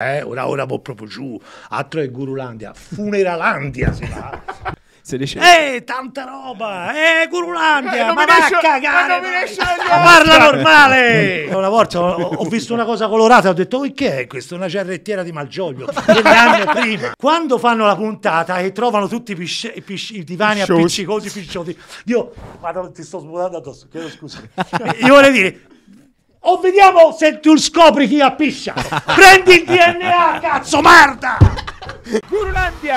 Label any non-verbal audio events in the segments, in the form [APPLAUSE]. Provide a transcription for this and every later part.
Eh, ora, ora boh, proprio giù, altro è Gurulandia, Funeralandia si fa. Se dice... Eh, tanta roba! Eh, Gurulandia! Eh, ma va a cagare! Eh, ma parla normale! [LAUGHS] una volta ho, ho, visto una cosa colorata, ho detto, oh, che è questo? Una cerrettiera di Malgioglio, dell'anno prima. Quando fanno la puntata e trovano tutti i, pisce, i, pisce, i divani appiccicosi, pisciosi, io, ma ti sto smutando addosso, chiedo scusa. [LAUGHS] io vorrei dire, o vediamo se tu scopri chi ha [LAUGHS] Prendi il DNA, cazzo, merda! Gurulandia!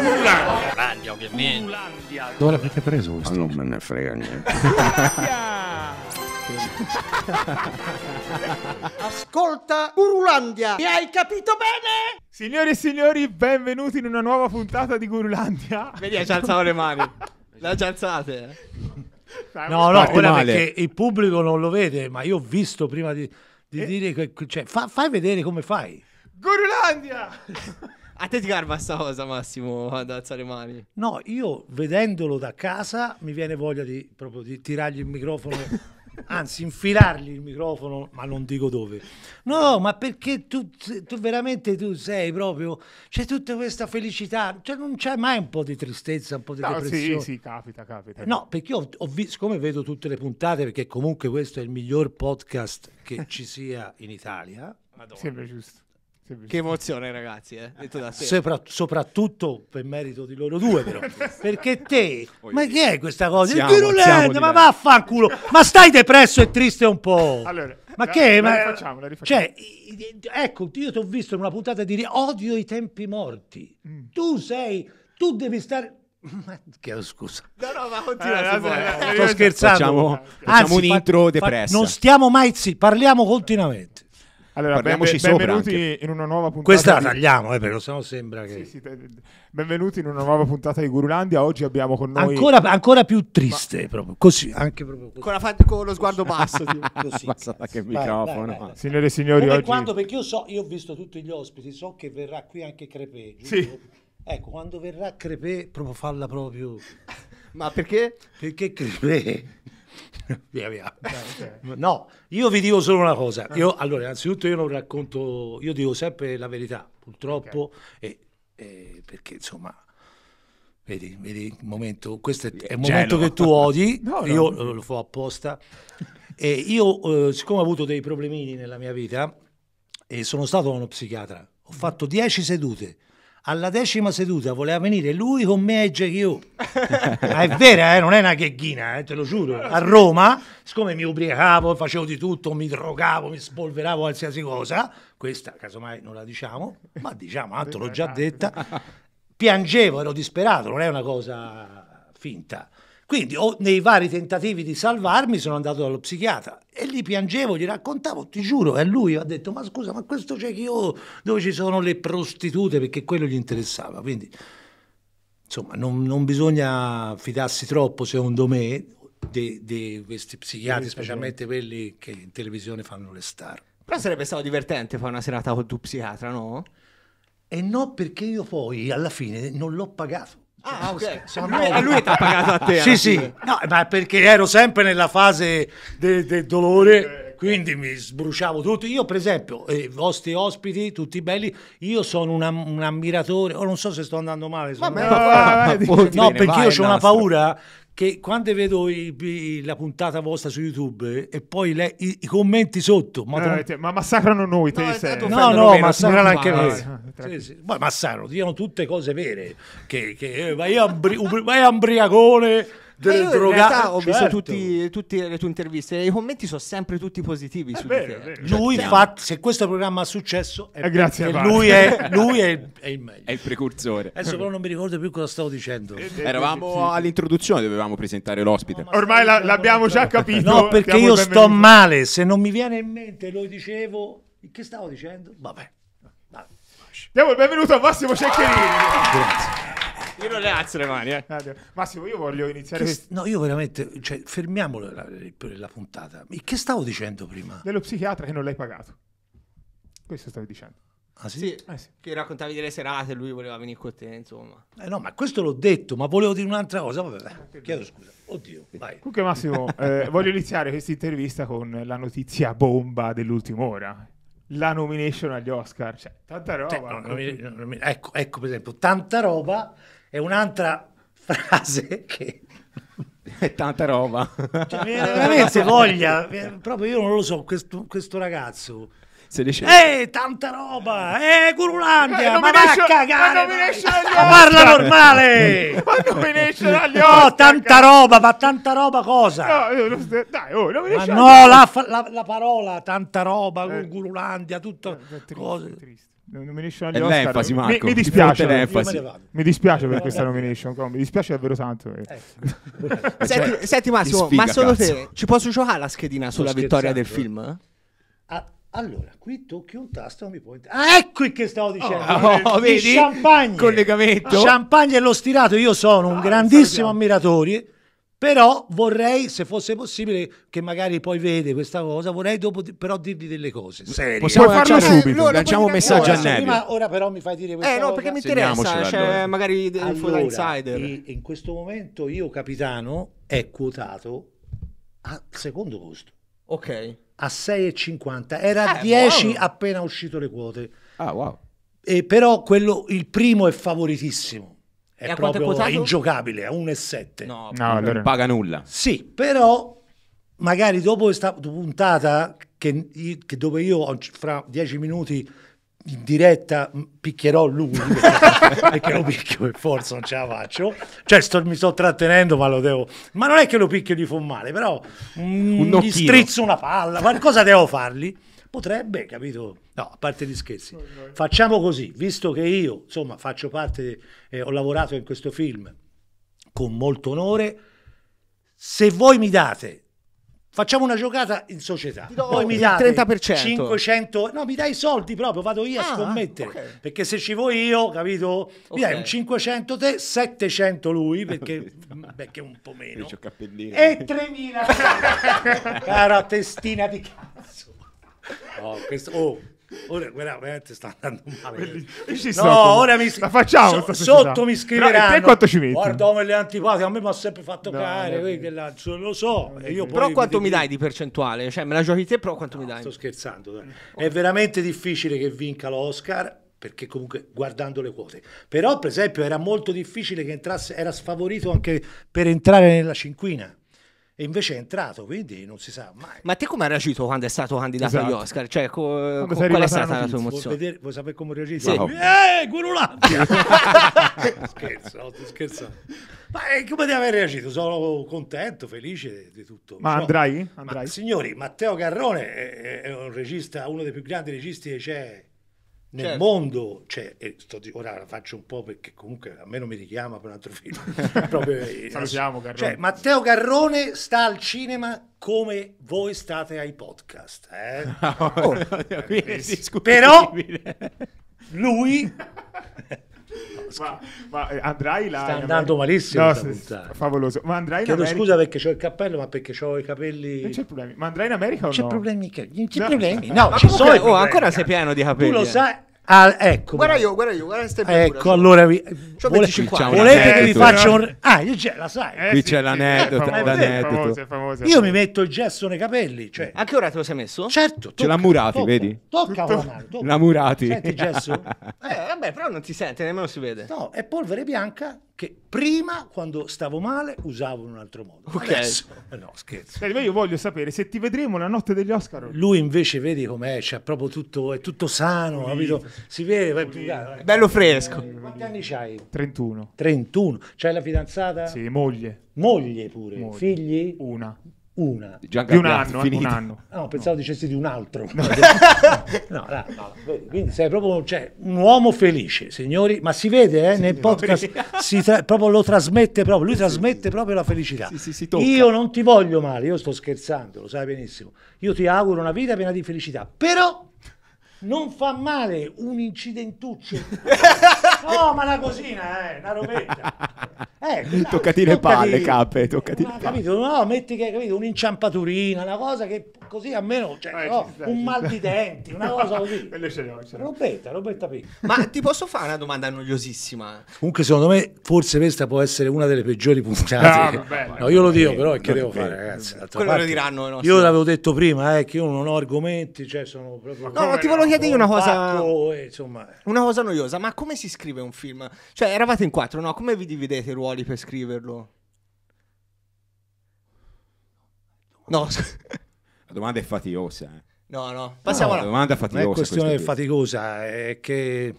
Gurulandia! ovviamente. Gurulandia. Dove l'avete preso questo? Ah, non me ne frega niente. [LAUGHS] Ascolta Gurulandia, mi hai capito bene? Signore e signori, benvenuti in una nuova puntata di Gurulandia. Vedi, ci alzavo le mani. Le ha già alzate. Eh. No, no, quella perché il pubblico non lo vede, ma io ho visto prima di, di eh. dire... cioè, fa, fai vedere come fai. Gurulandia! [LAUGHS] A te ti garba sta cosa, Massimo, ad alzare le mani? No, io vedendolo da casa mi viene voglia di, proprio, di tirargli il microfono [LAUGHS] anzi infilargli il microfono, ma non dico dove. No, ma perché tu, tu veramente tu sei proprio, c'è tutta questa felicità, cioè non c'è mai un po' di tristezza, un po' di no, depressione. Sì, sì, capita, capita. No, perché io ho, ho visto, come vedo tutte le puntate, perché comunque questo è il miglior podcast che ci sia in Italia. Madonna. Sempre giusto che emozione, ragazzi. Eh? Sopra, soprattutto per merito di loro due, però. [LAUGHS] Perché te, ma che è questa cosa? Siamo, il Virulento, ma vaffanculo, ma stai depresso e triste un po'. Allora, ma che? La, ma, la rifacciamo, la rifacciamo. Cioè, ecco, io ti ho visto in una puntata dire odio i tempi morti. Mm. Tu sei, tu devi stare. [LAUGHS] Ma che scusa. No, no, ma continua. Ah, no, no, sto scherzando. Facciamo, Anzi, un intro fa, depresso. non stiamo mai zitti, parliamo continuamente. Allora, Parliamoci ben, benvenuti anche. in una nuova puntata. Questa la tagliamo, di... eh, però sennò sembra che. Sì, sì, benvenuti in una nuova puntata di Gurulandia. Oggi abbiamo con noi. Ancora, ancora più triste, Ma... proprio così. Anche proprio così. Con, la, con lo sguardo [LAUGHS] basso. così, Passata che vai, microfono. Signore e signori, Come oggi. Quando, perché io so, io ho visto tutti gli ospiti, so che verrà qui anche Crepè. Sì. Ecco, quando verrà Crepè, proprio falla proprio. [LAUGHS] Ma perché? Perché Crepè [LAUGHS] via via. No, io vi dico solo una cosa. Eh. Io, allora, innanzitutto io non racconto, io dico sempre la verità, purtroppo, okay. e, e perché insomma... Vedi, vedi il momento, questo è, è il momento che tu odi, [LAUGHS] no, no. io lo, lo fo apposta. E io, eh, siccome ho avuto dei problemini nella mia vita, e sono stato uno psichiatra, ho fatto dieci sedute alla decima seduta voleva venire lui con me e Jackie O. Ma è vera, eh? non è una gheghina, eh? te lo giuro. A Roma, siccome mi ubriacavo, facevo di tutto, mi drogavo, mi spolveravo qualsiasi cosa, questa casomai non la diciamo, ma diciamo, altro l'ho già detta, piangevo, ero disperato, non è una cosa finta. Quindi o nei vari tentativi di salvarmi sono andato dallo psichiatra e lì piangevo, gli raccontavo, ti giuro, e lui ha detto ma scusa, ma questo c'è chi io, dove ci sono le prostitute, perché quello gli interessava. Quindi insomma non, non bisogna fidarsi troppo, secondo me, di questi psichiatri, specialmente quelli che in televisione fanno le star. Però sarebbe stato divertente fare una serata con tu psichiatra, no? E no, perché io poi alla fine non l'ho pagato. Ah, ah, ok. Sono... Lui, lui ti ha pagato a te. sì, sì, no, ma perché ero sempre nella fase del de dolore, quindi mi sbruciavo tutto. Io, per esempio, eh, i vostri ospiti, tutti belli, io sono una, un ammiratore, oh, non so se sto andando male. Sono... Vabbè, [LAUGHS] no, no, no, no, perché io ho una paura che quando vedo i, i, la puntata vostra su YouTube e poi le, i, i, commenti sotto, madonna... eh, ma massacrano noi, te esatto, no, No, no, massacrano anche noi. Sì, sì. massacrano, dicono tutte cose vere, che, che eh, vai, a ambri, vai a Ambriacone del io drogato. In realtà ho certo. visto tutti, tutte le tue interviste e i commenti sono sempre tutti positivi è su vero, di te. Eh. Lui, infatti, certo. se questo programma ha successo, è eh, grazie a lui, è, [LAUGHS] lui è, è, il meglio. È il precursore. Adesso però non mi ricordo più cosa stavo dicendo. Eh, eh Eravamo sì. all'introduzione, dovevamo presentare l'ospite. No, Ormai la, l'abbiamo già capito. No, perché io sto venuto. male, se non mi viene in mente lo dicevo. Che stavo dicendo? Vabbè. Diamo il benvenuto a Massimo Ceccherini. Grazie. Io non le alzo le mani. Eh. Massimo, io voglio iniziare. Che, no, io veramente. Cioè, fermiamo la, la, la puntata. Che stavo dicendo prima? Dello psichiatra che non l'hai pagato. Questo stavi dicendo. Ah, sì? Sì, eh, sì? Che raccontavi delle serate, lui voleva venire con te, insomma. Eh no, ma questo l'ho detto, ma volevo dire un'altra cosa. Vabbè, chiedo scusa. Oddio, vai. Comunque Massimo, [LAUGHS] eh, voglio iniziare questa intervista con la notizia bomba dell'ultima ora. La nomination agli Oscar, cioè, tanta cioè, roba. Cioè, no, nomi- nomi- ecco, ecco, per esempio, tanta roba è un'altra frase che... È tanta roba. Cioè, veramente voglia, proprio io non lo so, questo, questo ragazzo... Eh, tanta roba! Eh, Gurulandia! Eh, ma va a cagare! Ma parla normale! [LAUGHS] ma nomination agli No, tanta roba, ma tanta roba cosa? No, dai, oh, ma no, la, la, la, parola, tanta roba, eh, Gurulandia, tutto... Eh, cose. Triste non nomination agli è Oscar. l'enfasi, Marco. Mi, mi dispiace, l'enfasi. mi dispiace per eh, questa eh. nomination. mi dispiace davvero tanto. Eh. eh. [LAUGHS] senti, cioè, senti, Massimo, sfiga, ma solo te ci posso giocare la schedina sulla vittoria del film? Esatto. Ah, allora, qui tocchi un tasto, mi puoi. Ah, ecco che stavo dicendo! Oh, oh, vedi? Champagne! Collegamento! Champagne e lo stirato. Io sono un ah, grandissimo ammiratore però vorrei, se fosse possibile, che magari poi vede questa cosa, vorrei dopo di- però dirgli delle cose serie. Possiamo farlo lanciare subito, no, lanciamo un puoi dire- messaggio a Ora, Nevio. prima- ora però mi fai dire questa Eh no, cosa. perché mi interessa, Segniamocela, cioè, allora. cioè, magari il Allora, insider. in questo momento io capitano è quotato a secondo posto, Ok. a 6,50. Era a Eh, 10 buono. appena uscito le quote. Ah, wow. E però quello, il primo è favoritissimo è e proprio è, ingiocabile, a 1,7. No, no allora... non paga nulla. Sì, però magari dopo questa puntata, che, che dove io fra 10 minuti in diretta picchierò lui [LAUGHS] perché, perché lo picchio per forza non ce la faccio cioè sto, mi sto trattenendo ma lo devo ma non è che lo picchio di male, però mm, un gli strizzo una palla qualcosa devo fargli potrebbe, capito? No, a parte gli scherzi. Facciamo così, visto che io, insomma, faccio parte, eh, ho lavorato in questo film con molto onore, se voi mi date Facciamo una giocata in società. Ti do Poi mi date 30%. 500, no, mi dai i soldi proprio, vado io ah, a scommettere. Okay. Perché se ci vuoi io, capito? Mi okay. dai un 500 te, 700 lui, ah, perché, mm, perché un po' meno. E 3000. [LAUGHS] Cara testina di cazzo. Oh, questo, oh, ora veramente sta andando male. Ah, ci sto, no, ora mi la facciamo so, sotto mi scriveranno. Però, quanto ci metti? Guarda come le antipatiche, a me mi ha sempre fatto no, care, no, eh, cioè, lo so. Eh, eh, però quanto mi dai di percentuale? Cioè, me la giochi te, però quanto mi dai? Sto scherzando, dai. Mm. È veramente difficile che vinca l'Oscar perché comunque guardando le quote. Però per esempio era molto difficile che entrasse, era sfavorito anche per entrare nella cinquina e invece è entrato, quindi non si sa mai. Ma te come hai reagito quando è stato candidato esatto. agli Oscar? Cioè, co- co- qual è stata la tua emozione? Vuoi, vedere, vuoi sapere come reagito? Sì. No. Eh, Gurulandia! [LAUGHS] scherzo, no, sto Ma eh, come devi aver reagito? Sono contento, felice di tutto. Ma no, cioè, andrai? andrai? Ma, signori, Matteo Garrone è, è un regista, uno dei più grandi registi che c'è nel certo. mondo c'è, cioè, sto, ora la faccio un po' perché comunque a me non mi richiama per un altro film. [LAUGHS] Proprio, eh, [LAUGHS] Salutiamo Garrone. Cioè, Matteo Garrone sta al cinema come voi state ai podcast. Eh? No, [LAUGHS] oh, però lui [LAUGHS] ma, ma, eh, andrai là. Sta andando America... malissimo. No, sta favoloso. Ma andrai Chiedo America... scusa perché ho il cappello, ma perché ho i capelli. Non c'è problemi. Ma andrai in America o c'è no? problemi. Che... C'è problemi. [LAUGHS] No, ma ci sono. Oh, ancora sei pieno di capelli. Tu lo eh. sai. Ah, ecco. Guarda io, guarda io, guarda queste Ecco, pure, allora vi... Vole... volete che vi faccia un eh. Ah, io c'è, la sai. Eh, qui sì, c'è sì, l'aneddoto, famoso, l'aneddoto. Famoso, famoso, io mi metto il gesso nei capelli, cioè. Anche ora te lo sei messo? Certo, tocca, ce l'ha murati, tocca, vedi? Tocca, tocca, tocca. L'ha murati. Senti gesso? [LAUGHS] eh, vabbè, però non si sente, nemmeno si vede. No, è polvere bianca che prima quando stavo male usavo in un altro modo. Ok. Adesso, eh, no, scherzo. io voglio sapere se ti vedremo la notte degli Oscar. Lui invece vedi com'è, c'è proprio tutto, è tutto sano, capito? Si vede, è eh. bello fresco. quanti anni c'hai? 31. 31. C'hai la fidanzata? Sì, moglie. Moglie pure. Moglie. Figli? Una una di un anno, un anno, No, pensavo no. dicessi di un altro. No, [LAUGHS] no, no, no, Quindi sei proprio cioè, un uomo felice, signori, ma si vede eh, sì, nel podcast, [LAUGHS] si tra- proprio lo trasmette proprio, lui sì, trasmette sì. proprio la felicità. io non ti voglio male, io sto scherzando, lo sai benissimo. Io ti auguro una vita piena di felicità, però non fa male un incidentuccio. [LAUGHS] No, ma una cosina, eh, una robetta. Eh, [LAUGHS] toccati le palle, cape, toccati ma, palle. Capito? No, metti che capito, un'inciampaturina, una cosa che così almeno cioè, eh, no, sì, un sì, mal sì. di denti, una cosa così. [LAUGHS] Robetta, robetta piccola. Ma ti posso fare una domanda noiosissima? Comunque secondo me forse questa può essere una delle peggiori puntate. No, ah, vabbè, no io lo dico però è che devo fare, ragazzi. Quello parte, lo diranno nostri... Io l'avevo detto prima, eh, che io non ho argomenti, cioè sono proprio... No, ma ti volevo chiedere una cosa... Eh, una cosa noiosa, ma come si scrive un film? Cioè eravate in quattro, no? Come vi dividete i ruoli? ruoli per scriverlo? No. La domanda è faticosa. Eh. No, no. Passiamo no, alla... domanda faticosa. Non questione questa faticosa, è che...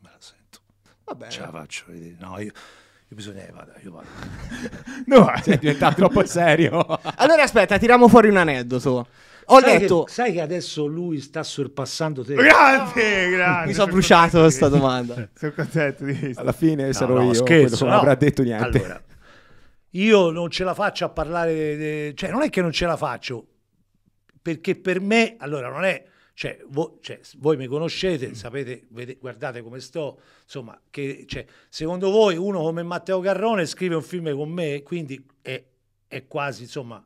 Me la sento. Vabbè. Ce la faccio vedere. No, io... Io bisogna, eh, io vado. [LAUGHS] no, sei cioè, diventato troppo [LAUGHS] serio. allora aspetta, tiriamo fuori un aneddoto. Ho sai letto. Che, sai che adesso lui sta sorpassando te. Grande, grande. Mi sono bruciato questa domanda. sono contento di questo. Alla fine no, sarò no, io. Scherzo, non no. avrà detto niente. Allora, io non ce la faccio a parlare. De... Cioè, non è che non ce la faccio. Perché per me, allora, non è. Cioè, voi, cioè, voi mi conoscete, sapete, vede, guardate come sto. Insomma, che, cioè, secondo voi uno come Matteo Garrone scrive un film con me, quindi è, è quasi, insomma,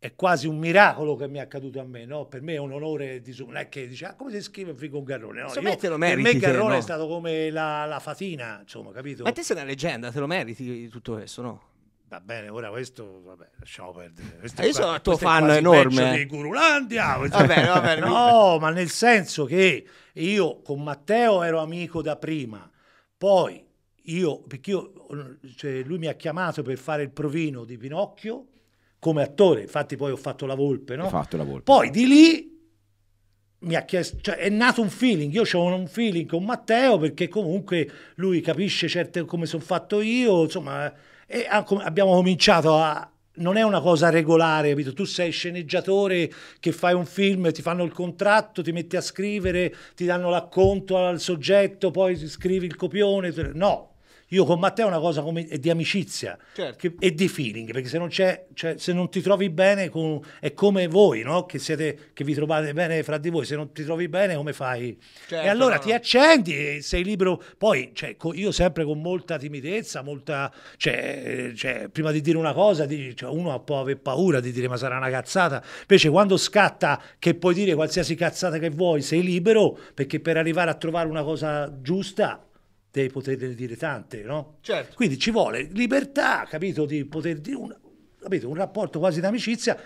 è quasi un miracolo che mi è accaduto a me, no? Per me è un onore di non è che dice ah, come si scrive un figo Garrone, no? Io, te lo meriti, per me Garrone no? è stato come la, la, fatina, insomma, capito? Ma te sei una leggenda, te lo meriti di tutto questo, no? Va bene, ora questo, vabbè, lasciamo perdere. Questo ah, io sono il tuo fan enorme. Eh. Di Gurulandia. va bene, va bene. No, ma nel senso che io con Matteo ero amico da prima, poi io, perché io, cioè lui mi ha chiamato per fare il provino di Pinocchio, come attore, infatti poi ho fatto La Volpe, no? fatto La Volpe. Poi di lì mi ha chiesto, cioè è nato un feeling, io ho un feeling con Matteo perché comunque lui capisce certe come sono fatto io, insomma, e abbiamo cominciato a, non è una cosa regolare, capito? Tu sei sceneggiatore che fai un film, ti fanno il contratto, ti metti a scrivere, ti danno l'acconto al soggetto, poi scrivi il copione. No, io con Matteo è una cosa come, è di amicizia certo. che, e di feeling, perché se non, c'è, cioè, se non ti trovi bene con, è come voi, no? che, siete, che vi trovate bene fra di voi, se non ti trovi bene come fai? Certo, e allora no, ti accendi e sei libero. Poi cioè, io sempre con molta timidezza, molta, cioè, eh, cioè, prima di dire una cosa cioè, uno può aver paura di dire ma sarà una cazzata, invece quando scatta che puoi dire qualsiasi cazzata che vuoi, sei libero perché per arrivare a trovare una cosa giusta devi poterne dire tante, no? Certo. Quindi ci vuole libertà, capito, di poter dire un, capito, un rapporto quasi d'amicizia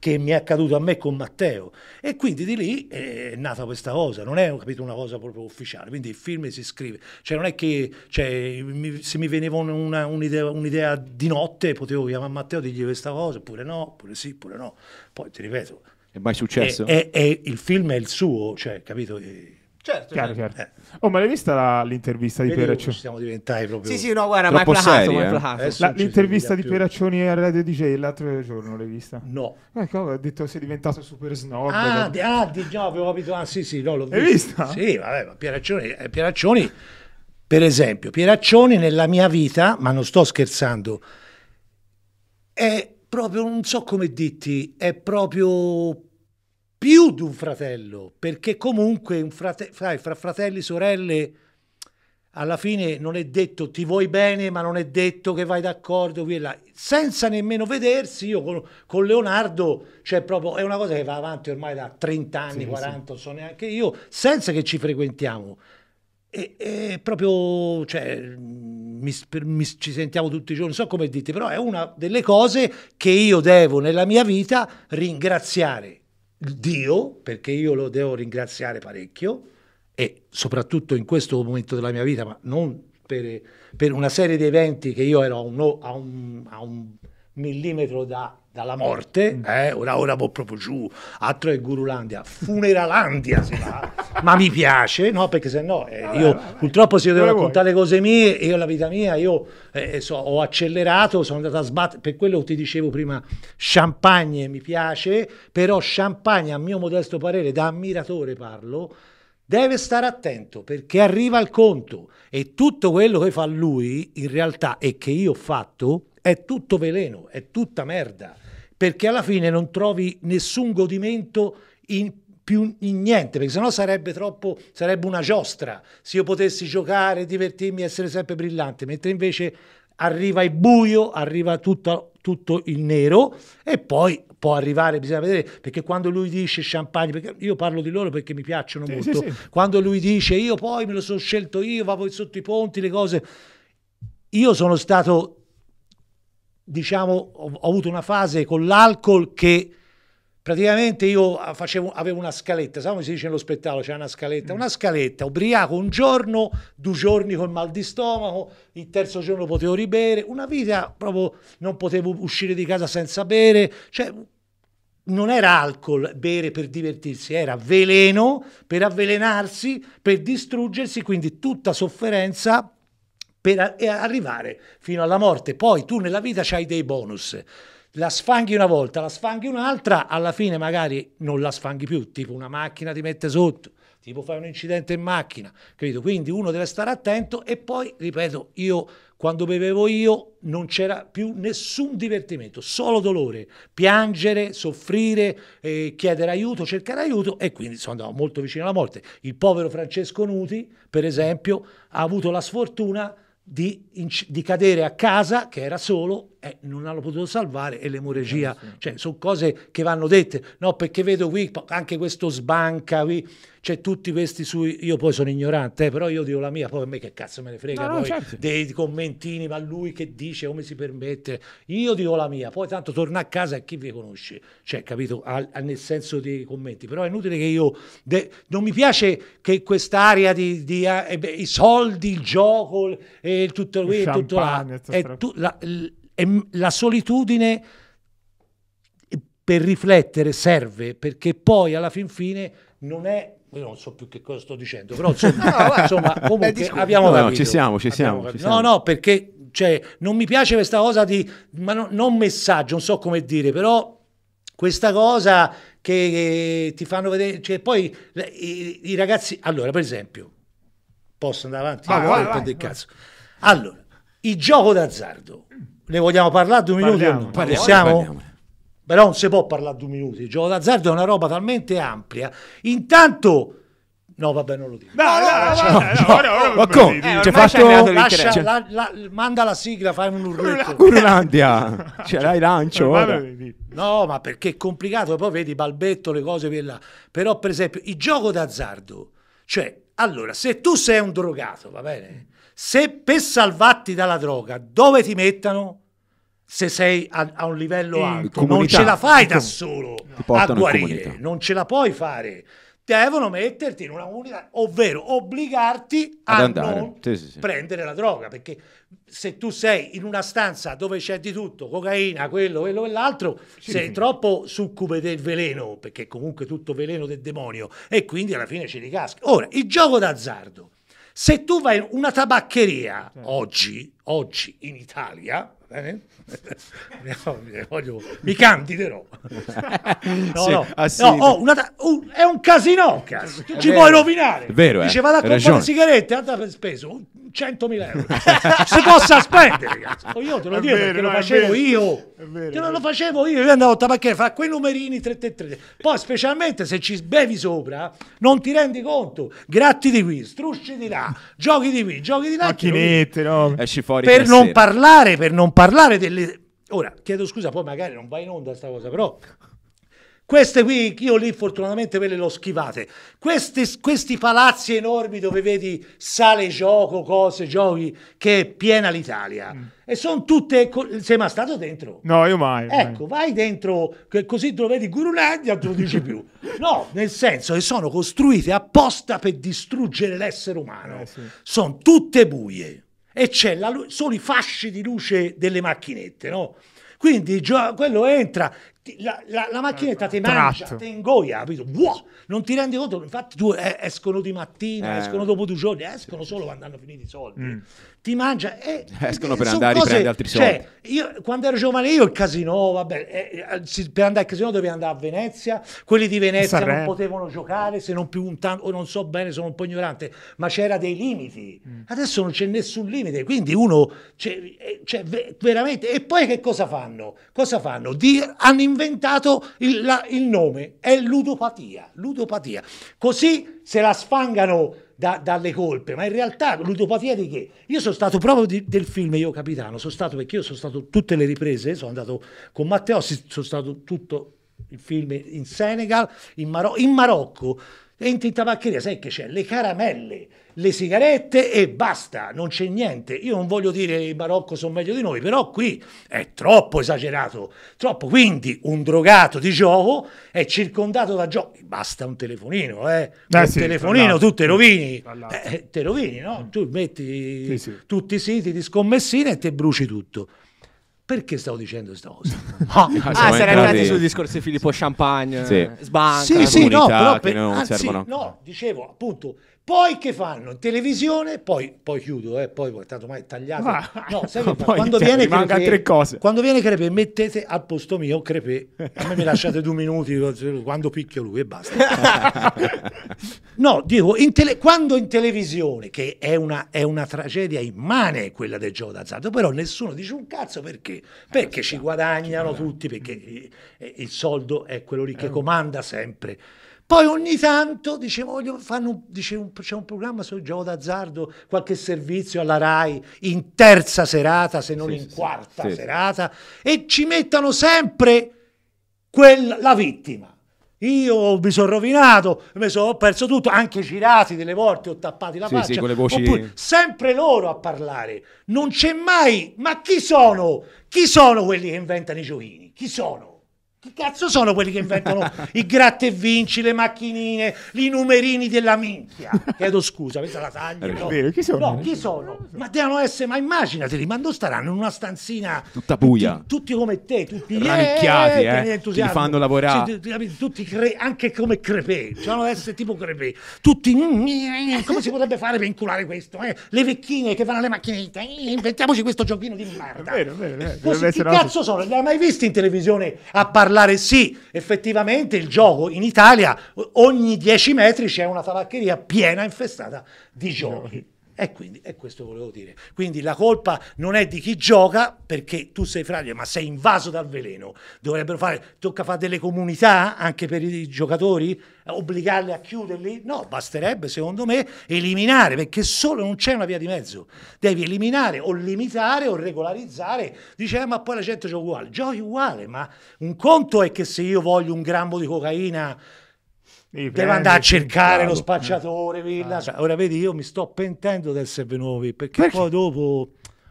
che mi è accaduto a me con Matteo e quindi di lì eh, è nata questa cosa non è capito, una cosa proprio ufficiale quindi il film si scrive cioè non è che cioè, mi, se mi veniva una, un'idea, un'idea, di notte potevo chiamare Matteo e dirgli questa cosa oppure no oppure sì oppure no poi ti ripeto è mai successo? È, è, è, il film è il suo cioè capito è, eh, Certo, Chiaro, certo. certo. Oh, ma l'hai vista la- l'intervista di Vedi, Ci siamo diventati proprio... Sì, sì, no, guarda, ma è Troppo ma eh? è l'intervista di serviva Peraccioni a Radio DJ l'altro giorno l'hai vista? No. Ecco, ho detto che sei diventato super snob. Ah, di, ah, di- no, avevo capito. Ah, sì, sì, no, l'ho L'hai vista? Sì, vabbè, ma Pieraccioni, eh, Pieraccioni, per esempio, Pieraccioni nella mia vita, ma non sto scherzando, è proprio, non so come dirti, è proprio più di un fratello, perché comunque un frate- fra, fra fratelli, e sorelle, alla fine non è detto ti vuoi bene, ma non è detto che vai d'accordo, via là. senza nemmeno vedersi, io con, con Leonardo, cioè proprio, è una cosa che va avanti ormai da 30 anni, sì, 40, non sì. so neanche io, senza che ci frequentiamo. E, e proprio, cioè, mi, mi, ci sentiamo tutti i giorni, so come dite, però è una delle cose che io devo nella mia vita ringraziare Dio, perché io lo devo ringraziare parecchio, e soprattutto in questo momento della mia vita, ma non per, per una serie di eventi che io ero a un, a un, a un millimetro da dalla morte, mm. eh, ora ora può proprio giù, altro è Gurulandia, Funeralandia si fa, ma mi piace, no, perché se no eh, io vabbè, purtroppo se io devo raccontare vuoi. cose mie, io la vita mia, io eh, eh so, ho accelerato, sono andato a sbattere, per quello ti dicevo prima, champagne mi piace, però champagne a mio modesto parere, da ammiratore parlo, deve stare attento perché arriva il conto e tutto quello che fa lui in realtà e che io ho fatto è tutto veleno, è tutta merda perché alla fine non trovi nessun godimento in più in niente, perché sennò sarebbe troppo, sarebbe una giostra, se io potessi giocare, divertirmi, essere sempre brillante, mentre invece arriva il buio, arriva tutto, tutto il nero e poi può arrivare, bisogna vedere, perché quando lui dice champagne, perché io parlo di loro perché mi piacciono sì, molto, sì, sì. quando lui dice io poi me lo sono scelto io, vado sotto i ponti, le cose, io sono stato diciamo, ho, ho avuto una fase con l'alcol che praticamente io facevo, avevo una scaletta, sai come si dice nello spettacolo, c'è una scaletta, mm. una scaletta, ubriaco un giorno, due giorni con mal di stomaco, il terzo giorno potevo ribere, una vita proprio non potevo uscire di casa senza bere, cioè non era alcol bere per divertirsi, era veleno per avvelenarsi, per distruggersi, quindi tutta sofferenza per arrivare fino alla morte. Poi tu nella vita hai dei bonus. La sfanghi una volta, la sfanghi un'altra, alla fine magari non la sfanghi più, tipo una macchina ti mette sotto, tipo fai un incidente in macchina, capito? Quindi uno deve stare attento e poi, ripeto, io quando bevevo io non c'era più nessun divertimento, solo dolore, piangere, soffrire, eh, chiedere aiuto, cercare aiuto e quindi sono andato molto vicino alla morte. Il povero Francesco Nuti, per esempio, ha avuto la sfortuna di, di cadere a casa, che era solo, eh, non hanno potuto salvare e l'emorragia, eh, cioè sono cose che vanno dette, no perché vedo qui anche questo sbanca qui, c'è tutti questi sui, io poi sono ignorante, eh, però io dico la mia, poi a me che cazzo me ne frega no, poi, certo. dei commentini, ma lui che dice, come si permette, io dico la mia, poi tanto torna a casa e chi vi conosce, cioè capito, al, al, nel senso dei commenti, però è inutile che io, de, non mi piace che quest'area di, di eh, beh, i soldi, il gioco, eh, tutto, il tutto là, è tu, la, l, e la solitudine per riflettere serve perché poi alla fin fine non è io non so più che cosa sto dicendo però insomma, [LAUGHS] insomma eh, comunque Beh, abbiamo capito no, ci siamo ci siamo, ci siamo, no no perché cioè, non mi piace questa cosa di ma no, non messaggio non so come dire però questa cosa che, che ti fanno vedere cioè, poi i, i, ragazzi allora per esempio posso andare avanti ah, vai, vai, vai. allora il gioco d'azzardo ne vogliamo parlare due minuti? Parliamo, parliamo, Possiamo? Parliamo. Però non si può parlare due minuti. Il gioco d'azzardo è una roba talmente ampia. Intanto... No, vabbè, non lo dico. No, no, cioè, no, ma come? Cioè, eh, c'è fatto lascia, cioè- la, la, manda la sigla, fai un urletto. Curlandia. [LAUGHS] Ce l'hai lancio No, ma perché è complicato, poi vedi balbetto le cose per là. Però per esempio, il gioco d'azzardo, cioè, allora, se tu sei un drogato, va bene? Se per salvarti dalla droga, dove ti mettono? Se sei a, a un livello alto, comunità, non ce la fai da solo a guarire, non ce la puoi fare. Devono metterti in una comunità, ovvero obbligarti Ad a andare. non sì, sì, sì. prendere la droga, perché se tu sei in una stanza dove c'è di tutto, cocaina, quello, quello, quell'altro, sì, sei sì. troppo succube del veleno, perché comunque tutto veleno del demonio, e quindi alla fine ci ricaschi. Ora, il gioco d'azzardo se tu vai in una tabaccheria oggi, oggi in Italia, bene, [LAUGHS] Eh, voglio, [LAUGHS] mi candiderò. [LAUGHS] No, sì, no. Ah, no oh, una, un, è un casino, cazzo. Tu ci vero. puoi rovinare. È vero, Diceva eh. la comprare le sigarette, ha speso 100.000 euro. si possa spendere, cazzo. Oh, io te lo dico perché lo facevo io. Vero, lo facevo io, io andavo a tabacchiere, eh, fa quei numerini 333. Poi specialmente se ci bevi sopra, non ti rendi conto. Gratti di qui, strusci di là, giochi di qui, giochi di là. Macchinette, no? Esci fuori per non sera. parlare, per non parlare delle delle... Ora, chiedo scusa, poi magari non va in onda questa cosa, però queste qui, io lì fortunatamente ve le l'ho schivate. Queste, questi palazzi enormi dove vedi sale gioco, cose, giochi, che è piena l'Italia. Mm. E sono tutte... Sei mai stato dentro? No, io mai. Ecco, mai. vai dentro, così te lo vedi Gurulandia, te lo dici più. [LAUGHS] No, nel senso che sono costruite apposta per distruggere l'essere umano. Eh, sì. Sono tutte buie e c'è la, solo i fasci di luce delle macchinette, no? Quindi quello entra, la, la, la, macchinetta eh, ti mangia, ti ingoia, capito? Wow! Non ti rendi conto, infatti tu eh, escono di mattina, eh. escono dopo due giorni, escono solo quando hanno finito i soldi. Mm. Ti mangia e... Escono per andare a prendere altri cioè, soldi. Cioè, io, quando ero giovane io il casino, vabbè, eh, eh, si, per andare al casino dovevi andare a Venezia, quelli di Venezia Sarre. non potevano giocare, se non più un tanto, o non so bene, sono un po' ignorante, ma c'era dei limiti. Mm. Adesso non c'è nessun limite, quindi uno... Cioè, eh, cioè, veramente... E poi che cosa fanno? Cosa fanno? Di, hanno inventato il, la, il nome, è ludopatia, ludopatia. Così se la sfangano da, dalle colpe, ma in realtà ludopatia di che? Io sono stato proprio di, del film Io Capitano, sono stato perché io sono stato tutte le riprese, sono andato con Matteo, sono stato tutto il film in Senegal, in, Mar- in Marocco Entri in tabaccheria, sai che c'è? Le caramelle, le sigarette e basta, non c'è niente. Io non voglio dire che i barocco sono meglio di noi, però qui è troppo esagerato, troppo. Quindi un drogato di gioco è circondato da giochi. Basta un telefonino, eh? eh un sì, telefonino, tu te rovini. Eh, te rovini, no? Mm. Tu metti sì, sì. tutti i siti di scommessina e te bruci tutto. Perché stavo dicendo questa cosa? [LAUGHS] ah, ah sarà entrati sul discorso di Filippo Champagne, sì. Sbanca, sì, sì, no, però per, non anzi, servono. No, dicevo appunto poi che fanno? In televisione, poi, poi chiudo, eh, poi tanto mai tagliato. Ma, no, sai [LAUGHS] che poi quando viene Crepè, tre cose. Quando viene Crepè, mettete al posto mio Crepè, a me mi lasciate due minuti [LAUGHS] quando picchio lui e basta. [LAUGHS] no, dico, in tele, quando in televisione, che è una, è una, tragedia immane quella del gioco d'azzardo, però nessuno dice un cazzo perché? Perché ci eh, guadagnano tutti, perché eh, il soldo è quello lì che eh. comanda sempre. Poi ogni tanto dicevo, voglio, fanno, dicevo, c'è un programma sul gioco d'azzardo, qualche servizio alla RAI in terza serata, se non sì, in sì, quarta sì. serata, e ci mettono sempre quella, la vittima. Io mi sono rovinato, mi sono perso tutto, anche girati delle volte, ho tappato la faccia. Voci... Oppure, sempre loro a parlare. Non c'è mai, ma chi sono? Chi sono quelli che inventano i giochini? Chi sono? Chi cazzo sono quelli che inventano i gratta e vinci, le macchinine, i numerini della minchia? Chiedo scusa, questa la taglio. Eh, no. Vero, chi sono? No, chi sono? Ma devono essere, ma immaginateli, ma non staranno in una stanzina tutta buia. Tutti, tutti come te, tutti [LAUGHS] rannicchiati, eh, eh che li fanno lavorare. Sì, tutti cre- anche come crepè, devono essere tipo crepè. Tutti mm, mm, mm, come si potrebbe fare per inculare questo? Eh? Le vecchine che fanno le macchinette, eh, inventiamoci questo giochino di merda. vero, vero, vero. Così, chi cazzo sono? Li hai mai visti in televisione a parlare? parlare sì, effettivamente il gioco in Italia ogni 10 metri c'è una tabaccheria piena infestata di giochi. E quindi, e questo volevo dire. Quindi la colpa non è di chi gioca, perché tu sei fragile, ma sei invaso dal veleno. Dovrebbero fare, tocca fare delle comunità anche per i giocatori, eh, obbligarli a chiuderli? No, basterebbe secondo me eliminare, perché solo non c'è una via di mezzo. Devi eliminare o limitare o regolarizzare. Dice, eh, ma poi la gente gioca uguale. Giochi uguale, ma un conto è che se io voglio un grammo di cocaina Deve andare a cercare lo spacciatore, villa. Cioè, ora vedi, io mi sto pentendo di essere venuto perché, perché? poi dopo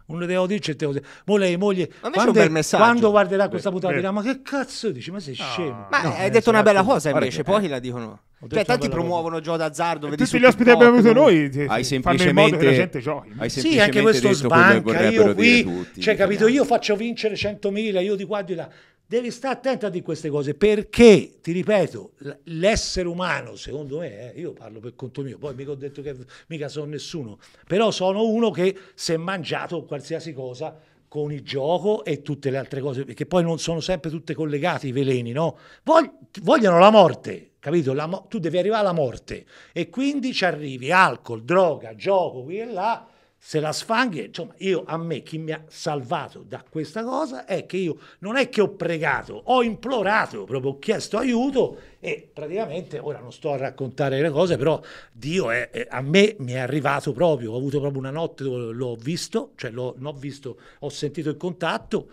non le devo dire certe cose. Mo lei moglie quando, è, quando, guarderà questa puntata dirà ma che cazzo dici? Ma sei ah, scemo. Ma no, hai eh, detto una bella cosa invece, pochi eh. la dicono. Cioè, tanti promuovono gioco d'azzardo. Tutti gli ospiti abbiamo avuto noi ti, hai semplicemente, la gente giochi. Hai sì, anche questo sbanca. Io qui, cioè, capito, io faccio vincere 100.000, io di qua di là devi stare attenta di queste cose perché, ti ripeto, l'essere umano, secondo me, eh, io parlo per conto mio, poi mica ho detto che mica sono nessuno, però sono uno che si è mangiato qualsiasi cosa con il gioco e tutte le altre cose, perché poi non sono sempre tutte collegate i veleni, no? Vog vogliono la morte, capito? La tu devi arrivare alla morte e quindi ci arrivi, alcol, droga, gioco, qui e là, se la sfanghi, insomma, io a me chi mi ha salvato da questa cosa è che io non è che ho pregato, ho implorato, proprio ho chiesto aiuto e praticamente, ora non sto a raccontare le cose, però Dio è, è a me mi è arrivato proprio, ho avuto proprio una notte dove l'ho visto, cioè l'ho, l'ho visto, ho sentito il contatto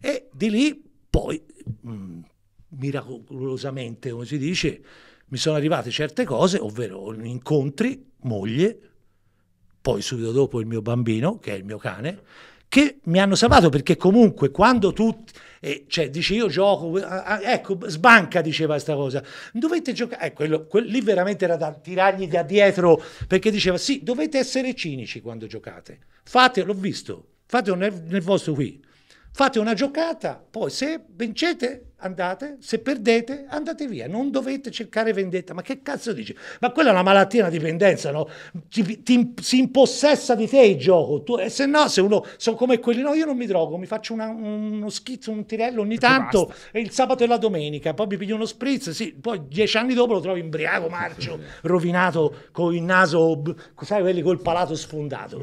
e di lì poi mh, mm, miracolosamente, come si dice, mi sono arrivate certe cose, ovvero incontri, moglie, poi subito dopo il mio bambino, che è il mio cane, che mi hanno salvato perché comunque quando tu eh, cioè dici io gioco ah, ah ecco sbanca diceva questa cosa dovete giocare eh, quello, quel, lì veramente era da tirargli da dietro perché diceva sì dovete essere cinici quando giocate fate l'ho visto fate nel, nel vostro qui fate una giocata poi se vincete andate, se perdete andate via, non dovete cercare vendetta, ma che cazzo dici? Ma quella è una malattia, una dipendenza, no? Ti, ti, si impossessa di te il gioco, tu, e se no, se uno, sono come quelli, no, io non mi drogo, mi faccio una, uno schizzo, un tirello ogni tanto, e il sabato e la domenica, poi mi piglio uno spritz, sì, poi dieci anni dopo lo trovo imbriaco, marcio, rovinato, con il naso, sai, quelli col palato sfondato,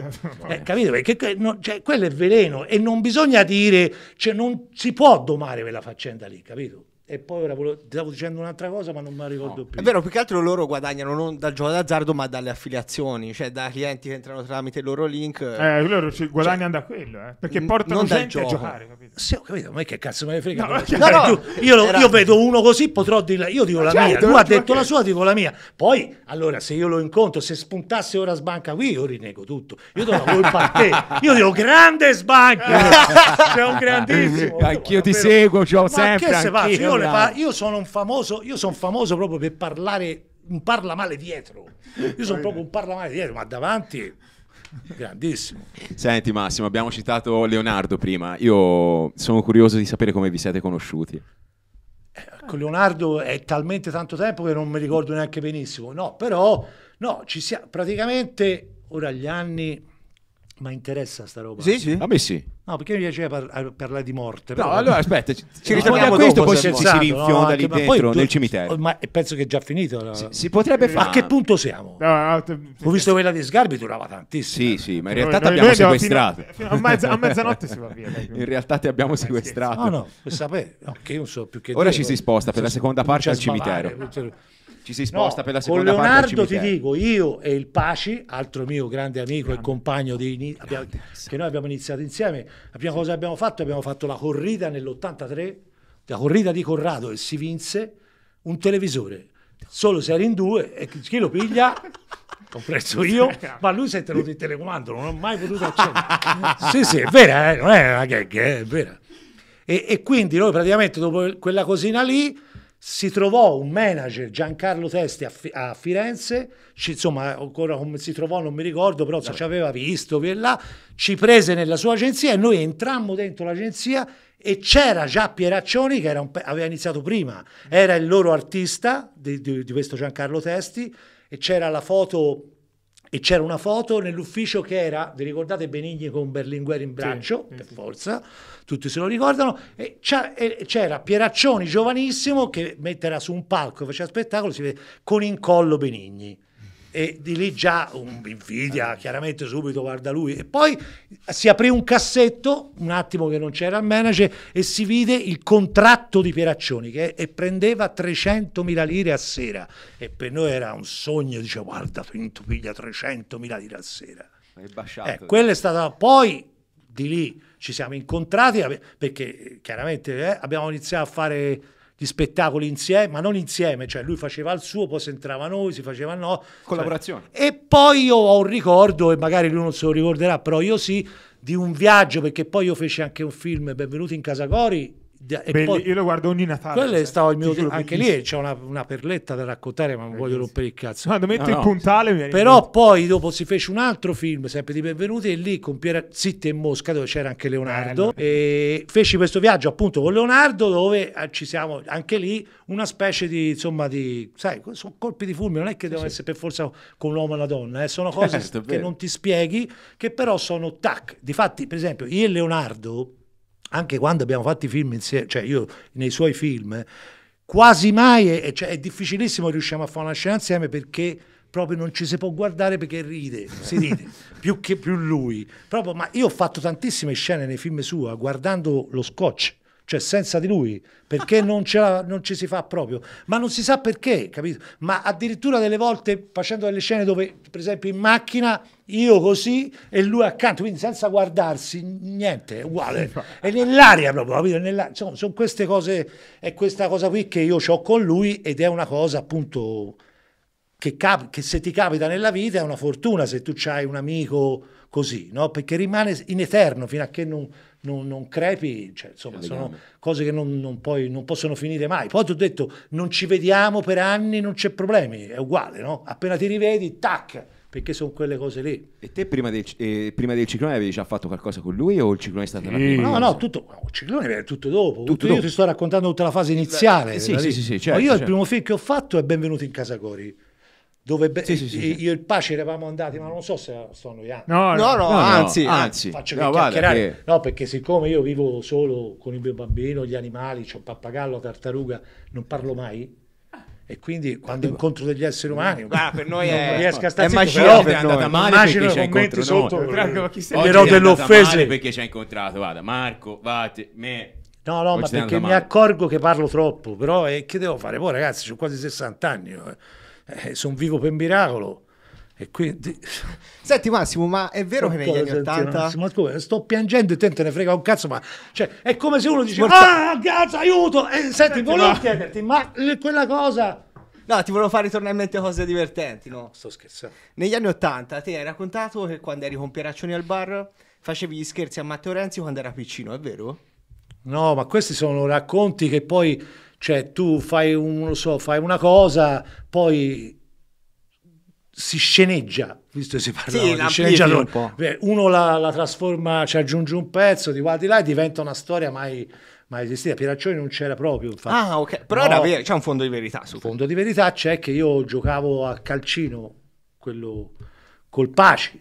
eh, eh capito? Perché no, cioè, quello è veleno, e non bisogna dire, cioè, non si può domare quella faccenda lì. cabido. e poi ora volevo, stavo dicendo un'altra cosa ma non me la ricordo no. più. È vero, più che altro loro guadagnano non dal gioco d'azzardo ma dalle affiliazioni, cioè da clienti che entrano tramite il loro link. Eh, loro ci cioè, guadagnano cioè, da quello, eh, perché portano gente a giocare, capito? Sì, ho capito, ma che cazzo me ne frega. No, cioè, [LAUGHS] no, no, io, lo, io, vedo uno così, potrò dire, io dico la certo, mia, lui ha detto la sua, dico la mia. Poi, allora, se io lo incontro, se spuntasse ora sbanca qui, io rinego tutto. Io do la colpa a te. Io dico, grande sbanca, c'è [LAUGHS] un grandissimo. Anch'io ti seguo, cioè, sempre. Che se faccio? uno fa, io sono un famoso, io sono famoso proprio per parlare un parla male dietro. Io sono proprio un parla male dietro, ma davanti grandissimo. Senti Massimo, abbiamo citato Leonardo prima. Io sono curioso di sapere come vi siete conosciuti. Eh, Leonardo è talmente tanto tempo che non mi ricordo neanche benissimo. No, però no, ci siamo praticamente ora gli anni ma interessa sta roba? Sì, sì. A me sì. No, perché mi piaceva par- eh, parlare di morte. No, però... allora aspetta, ci, ci no, ritorniamo a questo, poi ci si rinfiona no, lì dentro tu, nel cimitero. Oh, ma penso che è già finito. No? Si, si, potrebbe fare. A che punto siamo? No, te... Ho visto quella di Sgarbi durava tantissimo. Sì, sì, ma in realtà ti abbiamo sequestrato. Fino, a, mezz- a, mezzanotte si va via. in realtà ti abbiamo eh, sequestrato. No, no, per che io non so più che Ora ci si sposta per la seconda parte al cimitero ci si sposta no, per la seconda con Leonardo ti dico, io e il Paci, altro mio grande amico grande. e compagno di, abbiamo, che noi abbiamo iniziato insieme, la prima cosa che abbiamo fatto, abbiamo fatto la corrida nell'83, la corrida di Corrado e si vinse un televisore, solo se eri in due e chi lo piglia... compreso [LAUGHS] io, ma lui si è tenuto il telecomando, non ho mai potuto accendere. [LAUGHS] sì, sì, è vera, eh? non è una gag, eh, è vera. E, e, quindi noi praticamente dopo quella cosina lì si trovò un manager Giancarlo Testi a, Fi- a Firenze, ci, insomma ancora come si trovò non mi ricordo, però no. ci certo. aveva visto via là, ci prese nella sua agenzia e noi entrammo dentro l'agenzia e c'era già Pieraccioni che un, aveva iniziato prima, era il loro artista di, di, di questo Giancarlo Testi e c'era la foto e c'era una foto nell'ufficio che era, vi ricordate Benigni con Berlinguer in braccio, mm, sì, per sì. forza, tutti se lo ricordano, e c'era Pieraccioni giovanissimo che metteva su un palco, faceva spettacolo, si vede, con in collo Benigni e di lì già um, invidia, chiaramente subito guarda lui. E poi si aprì un cassetto, un attimo che non c'era il manager, e si vide il contratto di Pieraccioni che e prendeva 300.000 lire a sera. E per noi era un sogno, dice guarda, tu piglia 300.000 lire a sera. e Eh, quello è stato poi di lì ci siamo incontrati perché chiaramente eh, abbiamo iniziato a fare di spettacoli insieme, ma non insieme, cioè lui faceva il suo, poi si entrava noi, si faceva no. Cioè Collaborazione. Cioè, e poi io ho un ricordo, e magari lui non se lo ricorderà, però io sì, di un viaggio, perché poi io feci anche un film, Benvenuti in Casa Cori, Belli, poi, io lo guardo ogni Natale. Quello è stato il mio trucco, anche lì c'è una, una, perletta da raccontare, ma non voglio rompere il cazzo. No, metto no, il no. puntale. Però poi dopo si fece un altro film, sempre di Benvenuti, e lì con Piera Zitti e Mosca, dove c'era anche Leonardo, eh, no. feci questo viaggio appunto con Leonardo, dove eh, ci siamo anche lì una specie di, insomma, di, sai, sono colpi di fulmine, non è che devono sì. essere per forza con l'uomo e la donna, eh, sono eh, cose che non ti spieghi, che però sono tac. Difatti, per esempio, io e Leonardo anche quando abbiamo fatto i film insieme, cioè io nei suoi film, quasi mai è, cioè, è difficilissimo riusciamo a fare una scena insieme perché proprio non ci si può guardare perché ride, si ride, [LAUGHS] più che più lui. Proprio, ma io ho fatto tantissime scene nei film sua guardando lo scotch cioè senza di lui, perché non, la, non, ci si fa proprio, ma non si sa perché, capito? Ma addirittura delle volte facendo delle scene dove, per esempio, in macchina io così e lui accanto, quindi senza guardarsi, niente, è uguale, è nell'aria proprio, capito? Nell Insomma, sono queste cose, è questa cosa qui che io ho con lui ed è una cosa appunto che, che se ti capita nella vita è una fortuna se tu hai un amico così, no? Perché rimane in eterno fino a che non non, non crepi, cioè, insomma, sono cose che non, non, poi, non, possono finire mai. Poi ti ho detto, non ci vediamo per anni, non c'è problemi, è uguale, no? Appena ti rivedi, tac, perché sono quelle cose lì. E te prima del, eh, prima del, ciclone avevi già fatto qualcosa con lui o il ciclone è stato sì. la prima? No, no, tutto, no, il ciclone è tutto dopo. Tutto tutto io ti sto raccontando tutta la fase eh, iniziale. Eh, sì, sì, sì, sì, certo, io certo. il primo film che ho fatto è Benvenuti in Casa Cori dove be- sì, sì, sì, io e il Pace eravamo andati, ma non so se sto annoiando. No, no, no, no, no anzi, anzi, faccio no, chiacchierare. Vada, che... No, perché siccome io vivo solo con il mio bambino, gli animali, c'ho pappagallo, tartaruga, non parlo mai. E quindi quando incontro degli esseri mm. umani, guarda, ah, per noi è, riesco a stare è zitto, però per è andata male immagino perché commenti sotto però mm. delle offese perché ci ha incontrato, guarda, Marco, vate, me No, no, ma perché mi accorgo che parlo troppo, però eh, che devo fare? Poi ragazzi, ho quasi 60 anni. Eh eh, sono vivo per miracolo. E quindi... [LAUGHS] Senti Massimo, ma è vero che negli anni Ottanta... Ma scusa, sto piangendo e te te ne frega un cazzo, ma cioè, è come se uno dice, Morta... ah cazzo, aiuto! E, senti, senti, volevo ma... [LAUGHS] chiederti, ma quella cosa... No, ti volevo far ritornare in mente cose divertenti, no? Sto scherzando. Negli anni Ottanta ti hai raccontato che quando eri con Pieraccioni al bar facevi gli scherzi a Matteo Renzi quando era piccino, è vero? No, ma questi sono racconti che poi cioè tu fai, un, so, fai una cosa, poi si sceneggia, visto che si parla sì, di un po'. uno la, la trasforma, ci cioè aggiunge un pezzo, di qua di là e diventa una storia mai, mai esistita. Pieraccioni non c'era proprio. Infatti. Ah, ok, però no, vera, c'è un fondo di verità. Su fondo di verità c'è che io giocavo a calcino, quello col Paci,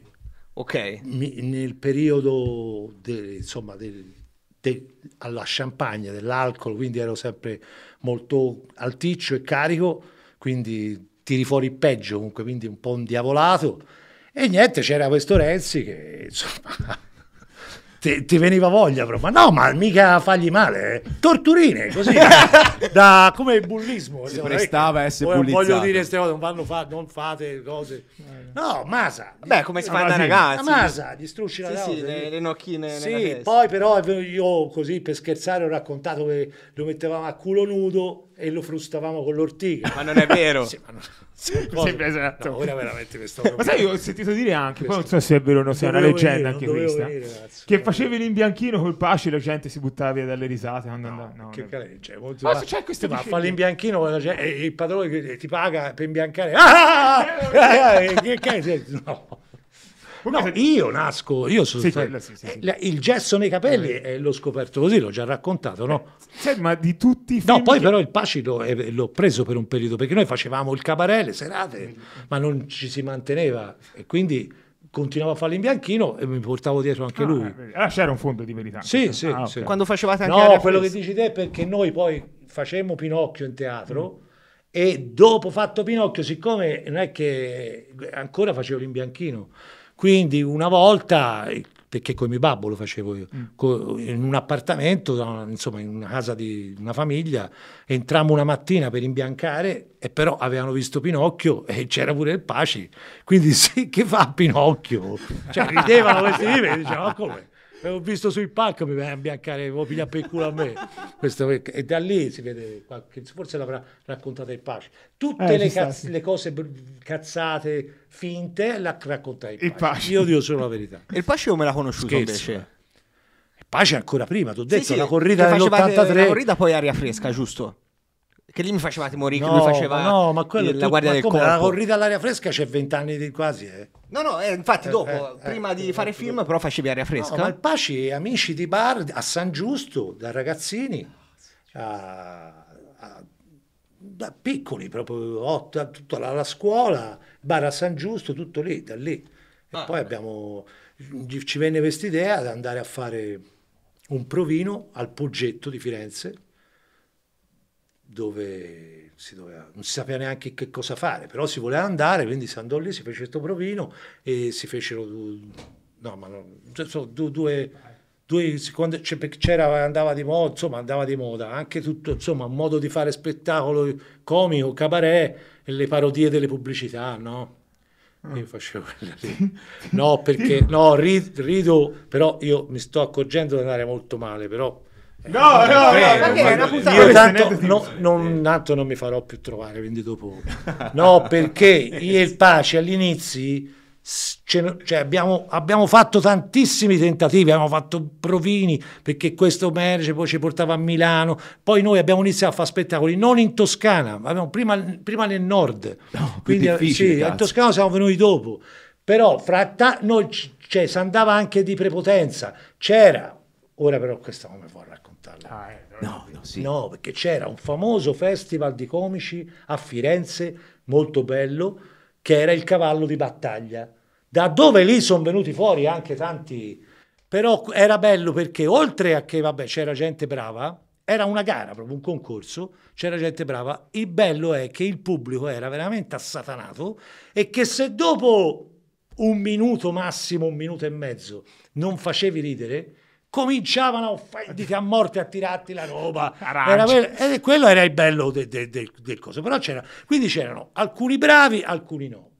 ok, mi, nel periodo de, insomma de, de, alla champagne, dell'alcol, quindi ero sempre molto alticcio e carico, quindi tiri fuori peggio comunque, quindi un po' indiavolato. E niente, c'era questo Renzi che insomma ti, ti, veniva voglia, però. Ma no, ma mica fagli male. Eh. Torturine, così da, [LAUGHS] da come il bullismo. Si diciamo, prestava a eh, essere bullizzato. Voglio dire, queste cose non vanno fa, non fate cose. Eh. No, Masa. Beh, come si fa da ragazzi. Ah, Masa, distruggi la sì, sì, le, le nocchine. Sì, poi però io così per scherzare ho raccontato che lo mettevamo a culo nudo e lo frustavamo con l'ortiga. Ma non è vero. [LAUGHS] sì, ma no. Poi, esatto. no, ora veramente questo ma sai io ho sentito dire anche questo. poi non so se è vero o no se è una leggenda venire, anche questa venire, che facevi l'imbianchino col pace la gente si buttava via dalle risate quando no, no, che careggia cioè, molto ma c'è questo ma fa l'imbianchino gente, e il padrone ti paga per imbiancare [LAUGHS] ah [LAUGHS] eh, eh, che cazzo no No, io nasco, io sono sì, quello, sì, sì, eh, il gesso nei capelli eh, l'ho scoperto così, l'ho già raccontato, no? Cioè, ma di tutti i film No, poi che... però il pacito eh, l'ho preso per un periodo perché noi facevamo il cabaret, le serate, ma non ci si manteneva e quindi continuavo a farlo in bianchino e mi portavo dietro anche ah, lui. Ah, eh, c'era un fondo di verità. Sì, sì, ah, okay. Quando facevate anche No, quello fresca. che dici te è perché noi poi facemmo Pinocchio in teatro. Mm e dopo fatto Pinocchio, siccome non è che ancora facevo l'imbianchino, quindi una volta, eh, perché con mio babbo lo facevo io, mm. in un appartamento, insomma in una casa di una famiglia, entrammo una mattina per imbiancare e però avevano visto Pinocchio e c'era pure il Paci, quindi sì, che fa Pinocchio? Cioè ridevano questi libri e dicevano oh, come? Ho visto sul palco, mi viene a imbiancare, mi pigliare per il culo a me. Questo, e da lì si vede, qualche, forse l'avrà raccontata il Paci. Tutte eh, le, cazz- le cose cazzate finte la racconta il, il Pasci. Io dico solo la verità. il Pasci come l'ha conosciuto Scherzo. invece? Il Pasci ancora prima, ti ho detto, sì, sì, la corrida dell'83. La corrida poi aria fresca, giusto? Che lì mi facevate morire, no, lui faceva no, ma quello la guardia del corpo. La corrida all'aria fresca c'è vent'anni di quasi, eh. No, no, eh, infatti eh, dopo, eh, eh prima eh, di fare film dopo. però facevi aria fresca. No, ma il Paci, amici di bar a San Giusto, da ragazzini a, a, da piccoli, proprio otto, tutta la, la scuola, Bara San Giusto, tutto lì, da lì. E ah, poi abbiamo, ci venne questa idea di andare a fare un provino al Poggetto di Firenze, dove si doveva, non si sapeva neanche che cosa fare, però si voleva andare, quindi si andò lì, si fece questo provino e si fecero no, ma no, so, due, due, due quando c'era andava di moda, insomma andava di moda, anche tutto, insomma, un modo di fare spettacolo comico, cabaret, le parodie delle pubblicità, no? Ah. Io facevo quella lì. No, perché no, rid, rido, però io mi sto accorgendo di andare molto male, però eh, No, no, no, no, io tanto, no, non, tanto non mi farò più trovare, quindi dopo... No, perché io e il Pace all'inizio cioè abbiamo, abbiamo, fatto tantissimi tentativi, abbiamo fatto provini perché questo merce poi ci portava a Milano, poi noi abbiamo iniziato a fare spettacoli non in Toscana, prima, prima, nel nord, no, quindi sì, in Toscana siamo venuti dopo, però fra ta- noi cioè, si andava anche di prepotenza, c'era, ora però questa non mi può raccontarla. Ah, eh, no, no, sì. no, perché c'era un famoso festival di comici a Firenze, molto bello, che era il cavallo di battaglia, da dove lì sono venuti fuori anche tanti... Però era bello perché oltre a che vabbè, c'era gente brava, era una gara, proprio un concorso, c'era gente brava, il bello è che il pubblico era veramente assatanato e che se dopo un minuto massimo, un minuto e mezzo, non facevi ridere, cominciavano a offenderti a morte, a tirarti la roba. Era quello, e quello era il bello de, de, de, del coso. Però c'era, quindi c'erano alcuni bravi, alcuni no.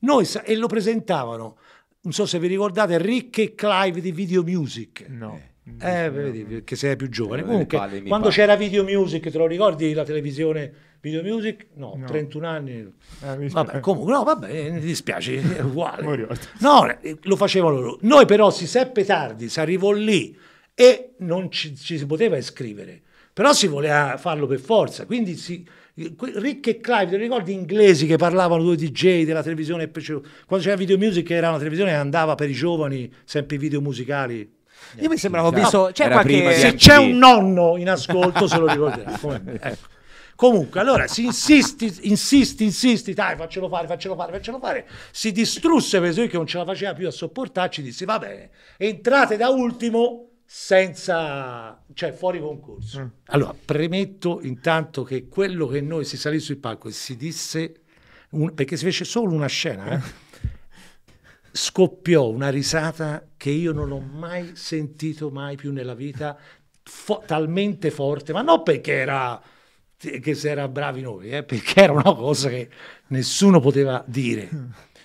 Noi, e lo presentavano, non so se vi ricordate, Rick e Clive di Video Music. No. Eh. Eh, vedi, perché sei più giovane. Comunque, quando c'era Video Music, te lo ricordi la televisione Video Music, no, no. 31 anni. Eh, vabbè, comunque, no, vabbè, mi dispiace, è uguale. no, eh, lo facevano loro. Noi però si seppe tardi, si arrivò lì e non ci, ci si poteva iscrivere, però si voleva farlo per forza, quindi si, Rick e Clive, ti ricordi inglesi che parlavano due DJ della televisione? Cioè, quando c'era Video Music che era una televisione che andava per i giovani, sempre i video musicali. Io mi sembrava ho visto... C'è qualche... Se c'è un nonno in ascolto se lo ricorderà. [LAUGHS] Come, ecco. Comunque, allora si insisti, insisti, insisti, dai, faccelo fare, faccelo fare, faccelo fare. Si distrusse per che non ce la faceva più a sopportarci, disse va bene, entrate da ultimo senza, cioè fuori concorso. Mm. Allora, premetto intanto che quello che noi si salì sul palco e si disse, un, perché si fece solo una scena, eh? [LAUGHS] scoppiò una risata che io non ho mai sentito mai più nella vita, fo talmente forte, ma non perché era che si era bravi noi, eh, perché era una cosa che nessuno poteva dire.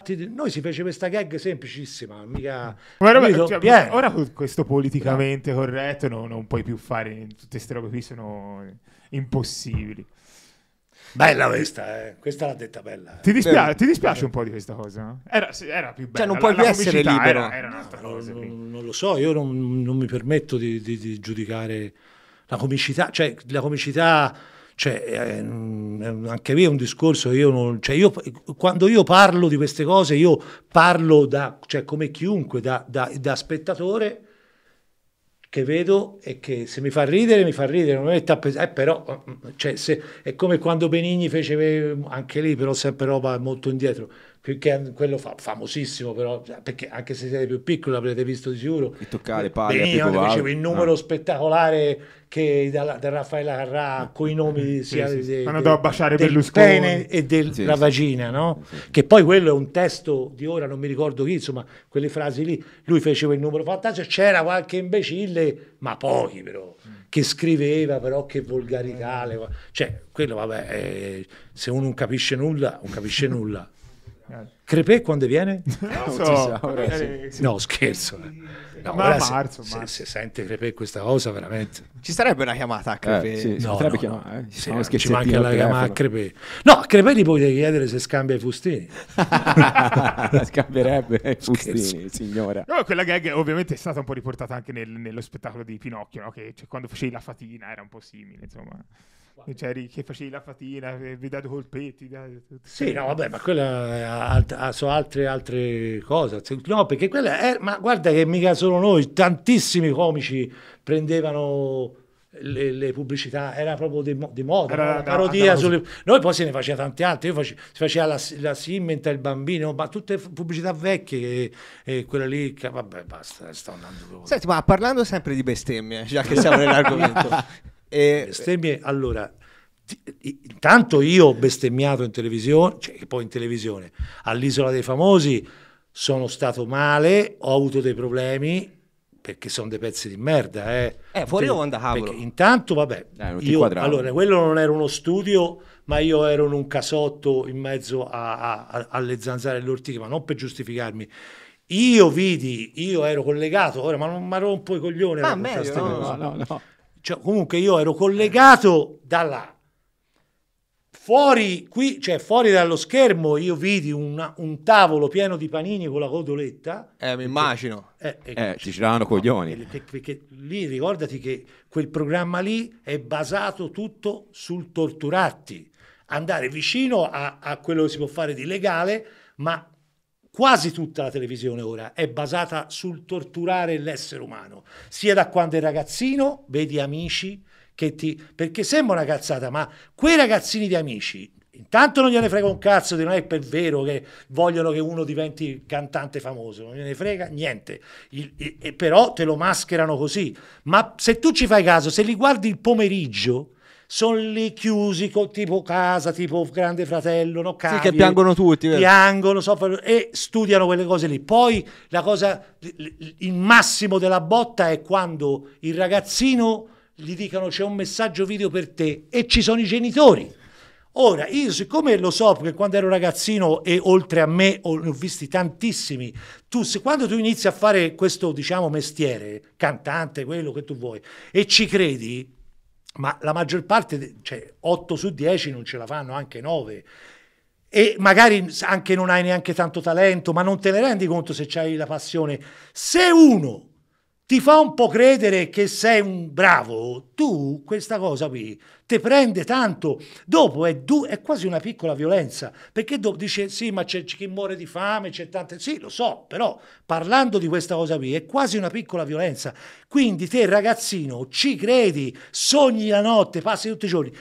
Noi si fece questa gag semplicissima, mica... Cioè, ora, cioè, ora questo politicamente no. corretto no, non puoi più fare, tutte queste robe qui sono impossibili. Bella questa, eh. questa l'ha detta bella. Ti, dispia- ti dispiace Beh. un po' di questa cosa? Era, era, più bella. Cioè, non puoi la, più la essere libero. Era, era un'altra no, cosa. Non, non, lo so, io non, non mi permetto di, di, di, giudicare la comicità, cioè la comicità cioè, eh, mm, anche lì è un discorso, io non, cioè io, quando io parlo di queste cose, io parlo da, cioè, come chiunque, da, da, da spettatore che vedo e che se mi fa ridere, mi fa ridere, non mi mette a pensare, eh, però mm, mm, cioè, se, è come quando Benigni fece, eh, anche lì però sempre roba molto indietro, Quick quello fa, famosissimo però, cioè, perché anche se siete più piccoli l'avrete visto di sicuro. E toccare palle. Benigno, il numero ah. spettacolare che da, Raffaella Carrà eh, con i nomi eh, sia sì, sì. De, andò a baciare del Berlusconi. pene e della sì, vagina, no? Che poi quello è un testo di ora, non mi ricordo chi, insomma, quelle frasi lì. Lui faceva il numero fantastico, c'era qualche imbecille, ma pochi però mm. che scriveva però che volgarità, le... cioè quello vabbè, eh, se uno non capisce nulla, non capisce nulla. Crepè quando viene? Non [LAUGHS] so, so, magari... No, scherzo. Eh. No, Ma marzo, se, marzo. Se, se, sente Crepè questa cosa, veramente. Ci sarebbe una chiamata a Crepè? Eh, sì, no, no, chiamata, eh. Ci, ci manca la chiamata a Crepè. No, a Crepè gli potete chiedere se scambia i fustini. [LAUGHS] Scambierebbe i fustini, signora. No, quella gag ovviamente è stata un po' riportata anche nel, nello spettacolo di Pinocchio, no? che cioè, quando facevi la fatina era un po' simile, insomma c'eri che facevi la fatina, eh, vi date colpetti. Date, sì, no, vabbè, ma quella alt- ah, sono altre, altre cose. No, perché quella è, ma guarda che mica solo noi, tantissimi comici prendevano le, le, pubblicità era proprio di, di moda era, la parodia no, sulle... noi poi se ne faceva tante altre io facevo, si faceva la, la Simmenta il bambino ma tutte pubblicità vecchie e, e quella lì che, vabbè basta sto andando senti ma parlando sempre di bestemmie già che siamo [LAUGHS] nell'argomento e... Bestemmie, allora, intanto io ho bestemmiato in televisione, cioè poi in televisione, all'Isola dei Famosi sono stato male, ho avuto dei problemi, perché sono dei pezzi di merda. Eh, eh fuori onda, andavo? Intanto, vabbè, eh, io, allora, quello non era uno studio, ma io ero in un casotto in mezzo a, a, alle zanzare e dell'ortica, ma non per giustificarmi. Io vidi, io ero collegato, ora ma non mi rompo i coglioni. Ah, meglio, no, no, no, no cioè, comunque io ero collegato da là. Fuori, qui, cioè, fuori dallo schermo io vidi una, un tavolo pieno di panini con la codoletta. Eh, mi immagino. Eh, eh, eh ci giravano no, coglioni. Perché, perché, lì ricordati che quel programma lì è basato tutto sul torturarti. Andare vicino a, a quello che si può fare di legale, ma quasi tutta la televisione ora è basata sul torturare l'essere umano, sia da quando è ragazzino, vedi amici, che ti... perché sembra una cazzata, ma quei ragazzini di amici, intanto non gliene frega un cazzo, non è per vero che vogliono che uno diventi cantante famoso, non gliene frega niente, il, il, però te lo mascherano così, ma se tu ci fai caso, se li guardi il pomeriggio, sono lì chiusi co, tipo casa, tipo grande fratello, no? Cavi, sì, che piangono tutti. Vero? Piangono, soffrono e studiano quelle cose lì. Poi la cosa, il massimo della botta è quando il ragazzino gli dicono c'è un messaggio video per te e ci sono i genitori. Ora, io siccome lo so, perché quando ero ragazzino e oltre a me ne ho visti tantissimi, tu, se, quando tu inizi a fare questo, diciamo, mestiere, cantante, quello che tu vuoi, e ci credi, ma la maggior parte, cioè 8 su 10 non ce la fanno, anche 9. E magari anche non hai neanche tanto talento, ma non te ne rendi conto se c'hai la passione. Se uno ti fa un po' credere che sei un bravo, tu questa cosa qui te prende tanto, dopo è, è, quasi una piccola violenza, perché dopo dice sì ma c'è chi muore di fame, c'è tante, sì lo so, però parlando di questa cosa qui è quasi una piccola violenza, quindi te ragazzino ci credi, sogni la notte, passi tutti i giorni,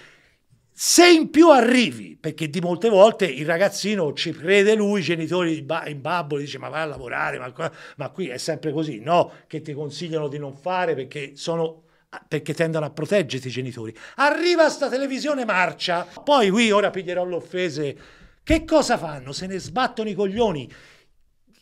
se in più arrivi, perché di molte volte il ragazzino ci crede lui, i genitori in babbo gli dice ma vai a lavorare, ma, ma qui è sempre così, no, che ti consigliano di non fare perché sono ah, perché tendono a proteggerti i genitori. Arriva sta televisione marcia, poi qui ora piglierò l'offese, Che cosa fanno? Se ne sbattono i coglioni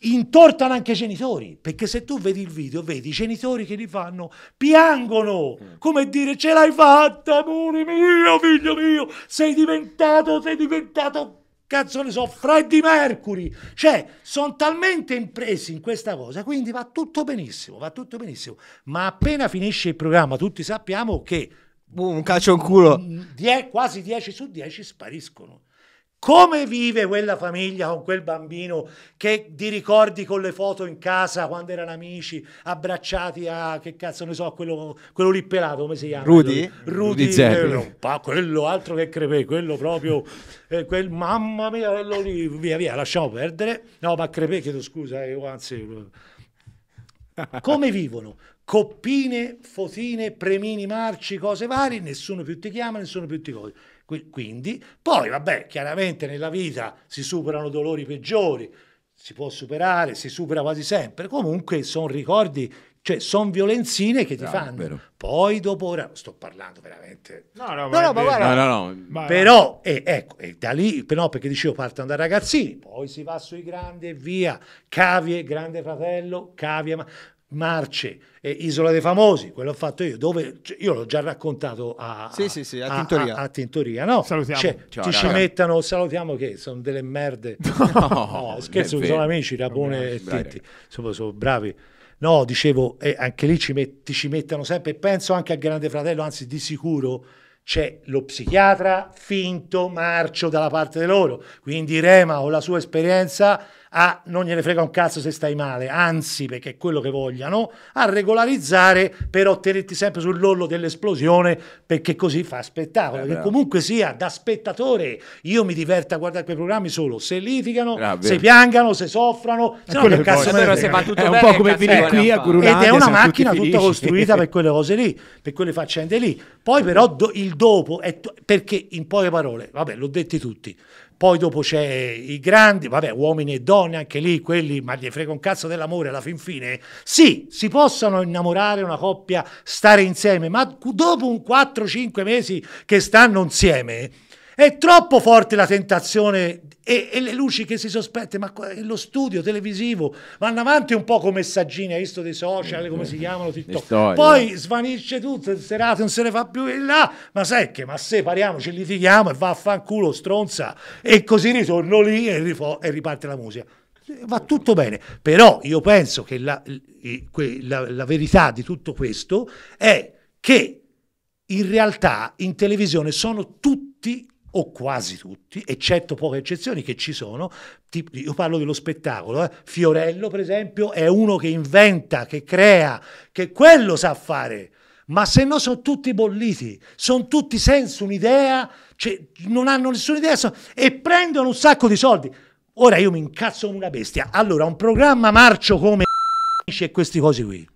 intortano anche i genitori, perché se tu vedi il video, vedi i genitori che li fanno, piangono, mm. come dire ce l'hai fatta, amore mio, figlio mio, sei diventato, sei diventato cazzo ne so, Freddie Mercury, cioè sono talmente impresi in questa cosa, quindi va tutto benissimo, va tutto benissimo, ma appena finisce il programma tutti sappiamo che un calcio in culo. Mm, die- quasi 10 su 10 spariscono. Come vive quella famiglia con quel bambino che ti ricordi con le foto in casa quando erano amici, abbracciati a che cazzo ne so, quello, quello lì pelato, come si chiama? Rudy? Rudy, Rudy eh, quello altro che crepè, quello proprio, eh, quel, mamma mia, quello lì, via via, lasciamo perdere. No, ma crepè, chiedo scusa, eh, oh, anzi... Eh. Come vivono? Coppine, fotine, premini, marci, cose varie, nessuno più ti chiama, nessuno più ti coglie quindi, poi vabbè, chiaramente nella vita si superano dolori peggiori, si può superare, si supera quasi sempre, comunque sono ricordi cioè sono violenzine che ti no, fanno. Vero. Poi dopo ora sto parlando veramente. No, no, ma guarda. No, no, Però eh, ecco, eh, da lì, però perché dicevo partono da ragazzini, poi si va sui grandi e via. Cavie, grande fratello, cavie, ma Marce, eh, Isola dei Famosi, quello ho fatto io, dove cioè, io l'ho già raccontato a, sì, sì, sì, a, a, Tintoria. A, a Tintoria. no? Salutiamo. Cioè, Ciao, ci, ci mettano, salutiamo che sono delle merde. [LAUGHS] No, no, scherzo, sono amici, Rapone e Tinti, insomma sono bravi. No, dicevo, eh, anche lì ci, metti, ci mettono sempre, penso anche al Grande Fratello, anzi di sicuro c'è lo psichiatra finto marcio dalla parte di loro, quindi Rema o la sua esperienza a non gliene frega un cazzo se stai male, anzi perché è quello che vogliano, a regolarizzare per ottenerti sempre sull'orlo dell'esplosione perché così fa spettacolo, eh, che comunque sia da spettatore io mi diverto a guardare quei programmi solo se litigano, Bravo. Ah, se piangano, se soffrano, eh, se no, che cazzo però se va tutto è un po' come venire qui a ecco. Ed è una macchina tutta felici. costruita per quelle cose lì, per quelle faccende lì. Poi però do, il dopo è perché in poche parole, vabbè, l'ho detto tutti, poi dopo c'è i grandi, vabbè, uomini e donne, anche lì, quelli, ma gli frega un cazzo dell'amore alla fin fine. Sì, si possono innamorare una coppia, stare insieme, ma dopo un 4-5 mesi che stanno insieme, è troppo forte la tentazione e, e, le luci che si sospette, ma lo studio televisivo vanno avanti un po' come messaggini, hai visto dei social, come si chiamano, TikTok. Poi svanisce tutto, serate non se ne fa più in là, ma sai che, ma separiamoci, litighiamo e fanculo, stronza, e così ritorno lì e, rifo- e riparte la musica va tutto bene, però io penso che la, la, la, verità di tutto questo è che in realtà in televisione sono tutti o quasi tutti, eccetto poche eccezioni che ci sono, tipo, io parlo dello spettacolo, eh? Fiorello per esempio è uno che inventa, che crea, che quello sa fare, ma se no sono tutti bolliti, sono tutti senza un'idea, cioè, non hanno nessuna idea sono, e prendono un sacco di soldi. Ora io mi incazzo come una bestia. Allora, un programma marcio come [LAUGHS] e questi cosi qui.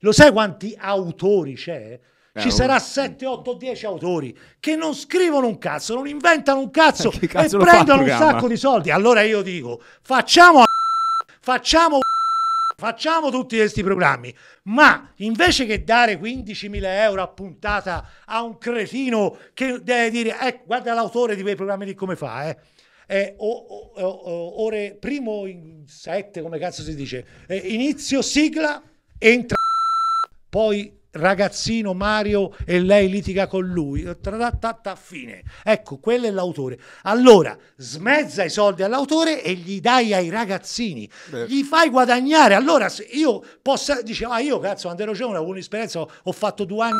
Lo sai quanti autori c'è? Eh, ci sarà 7, 8, 10 autori che non scrivono un cazzo, non inventano un cazzo, [LAUGHS] cazzo e prendono un sacco di soldi. Allora io dico, facciamo a... facciamo facciamo tutti questi programmi, ma invece che dare 15.000 euro a puntata a un cretino che deve dire, eh, guarda l'autore di quei programmi lì come fa, eh. eh o, o, o, ore primo in sette, come cazzo si dice, eh, inizio, sigla, entra, poi ragazzino Mario e lei litiga con lui. Ta, fine. Ecco, quello è l'autore. Allora, smezza i soldi all'autore e gli dai ai ragazzini. Beh. Gli fai guadagnare. Allora, se io posso... Dicevo, ah, io cazzo, quando Andero C'è una un'esperienza, ho, ho fatto due anni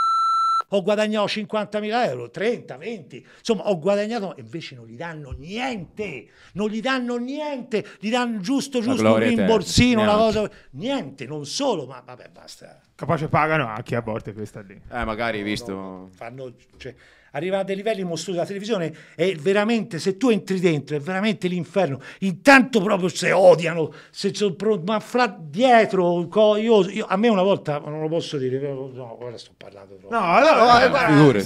ho guadagnato 50.000 euro, 30, 20, insomma ho guadagnato, invece non gli danno niente, non gli danno niente, gli danno giusto, giusto un rimborsino, una cosa, niente, non solo, ma vabbè basta. Capace pagano anche a volte questa lì. Eh, magari visto. fanno, cioè, arriva a dei livelli mostruosi la televisione è veramente, se tu entri dentro, è veramente l'inferno. Intanto proprio se odiano, se pro, ma fra dietro, io, io, a me una volta, non lo posso dire, no, ora sto parlando proprio. No, allora, no, eh,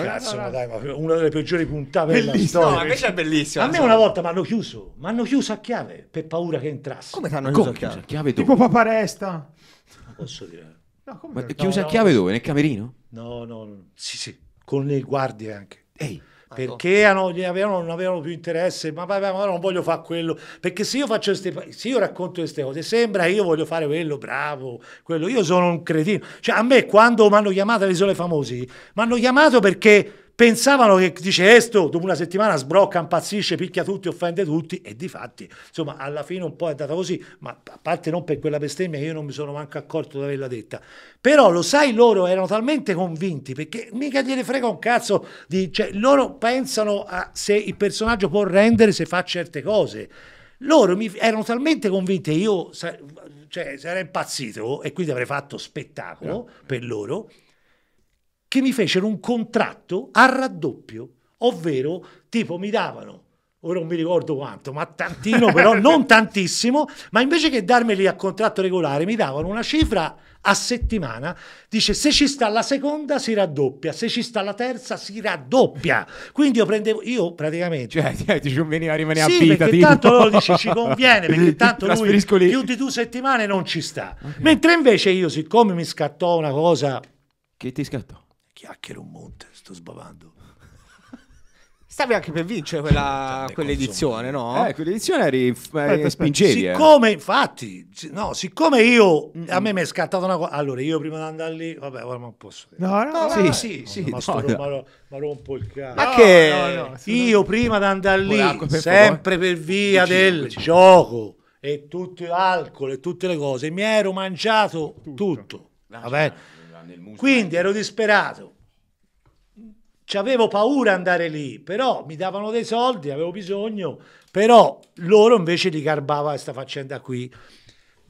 eh, cazzo, ma dai, ma una delle peggiori puntate della storia. No, invece è bellissimo. A me una volta mi hanno chiuso, mi hanno chiuso a chiave per paura che entrasse. Come ti hanno chiuso a chiave? chiave tipo Paparesta. Non posso dire. No, come Ma no, chiusa a no, chiave dove? Nel camerino? No, no, sì, sì, con le guardie anche. Ehi perché hanno, avevano, non avevano più interesse, ma, ma, ma non voglio fare quello, perché se io, faccio queste, se io racconto queste cose, sembra che io voglio fare quello, bravo, quello, io sono un cretino, cioè a me quando mi hanno chiamato alle isole famosi, mi hanno chiamato perché pensavano che dice Esto dopo una settimana sbrocca, impazzisce, picchia tutti, offende tutti e di fatti insomma alla fine un po' è andata così ma a parte non per quella bestemmia che io non mi sono manco accorto di averla detta però lo sai loro erano talmente convinti perché mica gliene frega un cazzo di, cioè, loro pensano a se il personaggio può rendere se fa certe cose loro mi, erano talmente convinti che io cioè, sarei impazzito e quindi avrei fatto spettacolo no. per loro che mi fecero un contratto a raddoppio, ovvero tipo mi davano ora non mi ricordo quanto, ma tantino, [LAUGHS] però non tantissimo, ma invece che darmeli a contratto regolare mi davano una cifra a settimana, dice se ci sta la seconda si raddoppia, se ci sta la terza si raddoppia, quindi io prendevo, io praticamente... Cioè [LAUGHS] ti conveniva rimanere sì, a vita? Sì, perché tanto loro dice ci conviene, [LAUGHS] perché tanto lui lì. più di due settimane non ci sta, okay. mentre invece io siccome mi scattò una cosa... Che ti scattò? chiacchiere un monte, sto sbavando. [LAUGHS] Stavi anche per vincere quella, cioè, quell'edizione, no? Eh, quell'edizione eri, eri spingevi. Eh. Siccome, eh. infatti, no, siccome io, mm-hmm. a me mi è scattata una cosa. Allora, io prima di andare lì, vabbè, ora non posso. No, no, no, sì, no, sì, sì, no, sì, no, no. Ma rompo il cazzo. Ma che? io prima di andare lì, per sempre favore. per via Cucina, del Cucina. gioco e tutto l'alcol e tutte le cose, mi ero mangiato tutto. tutto. Va bene? Quindi ero disperato. C'avevo paura andare lì, però mi davano dei soldi, avevo bisogno, però loro invece li garbava questa faccenda qui.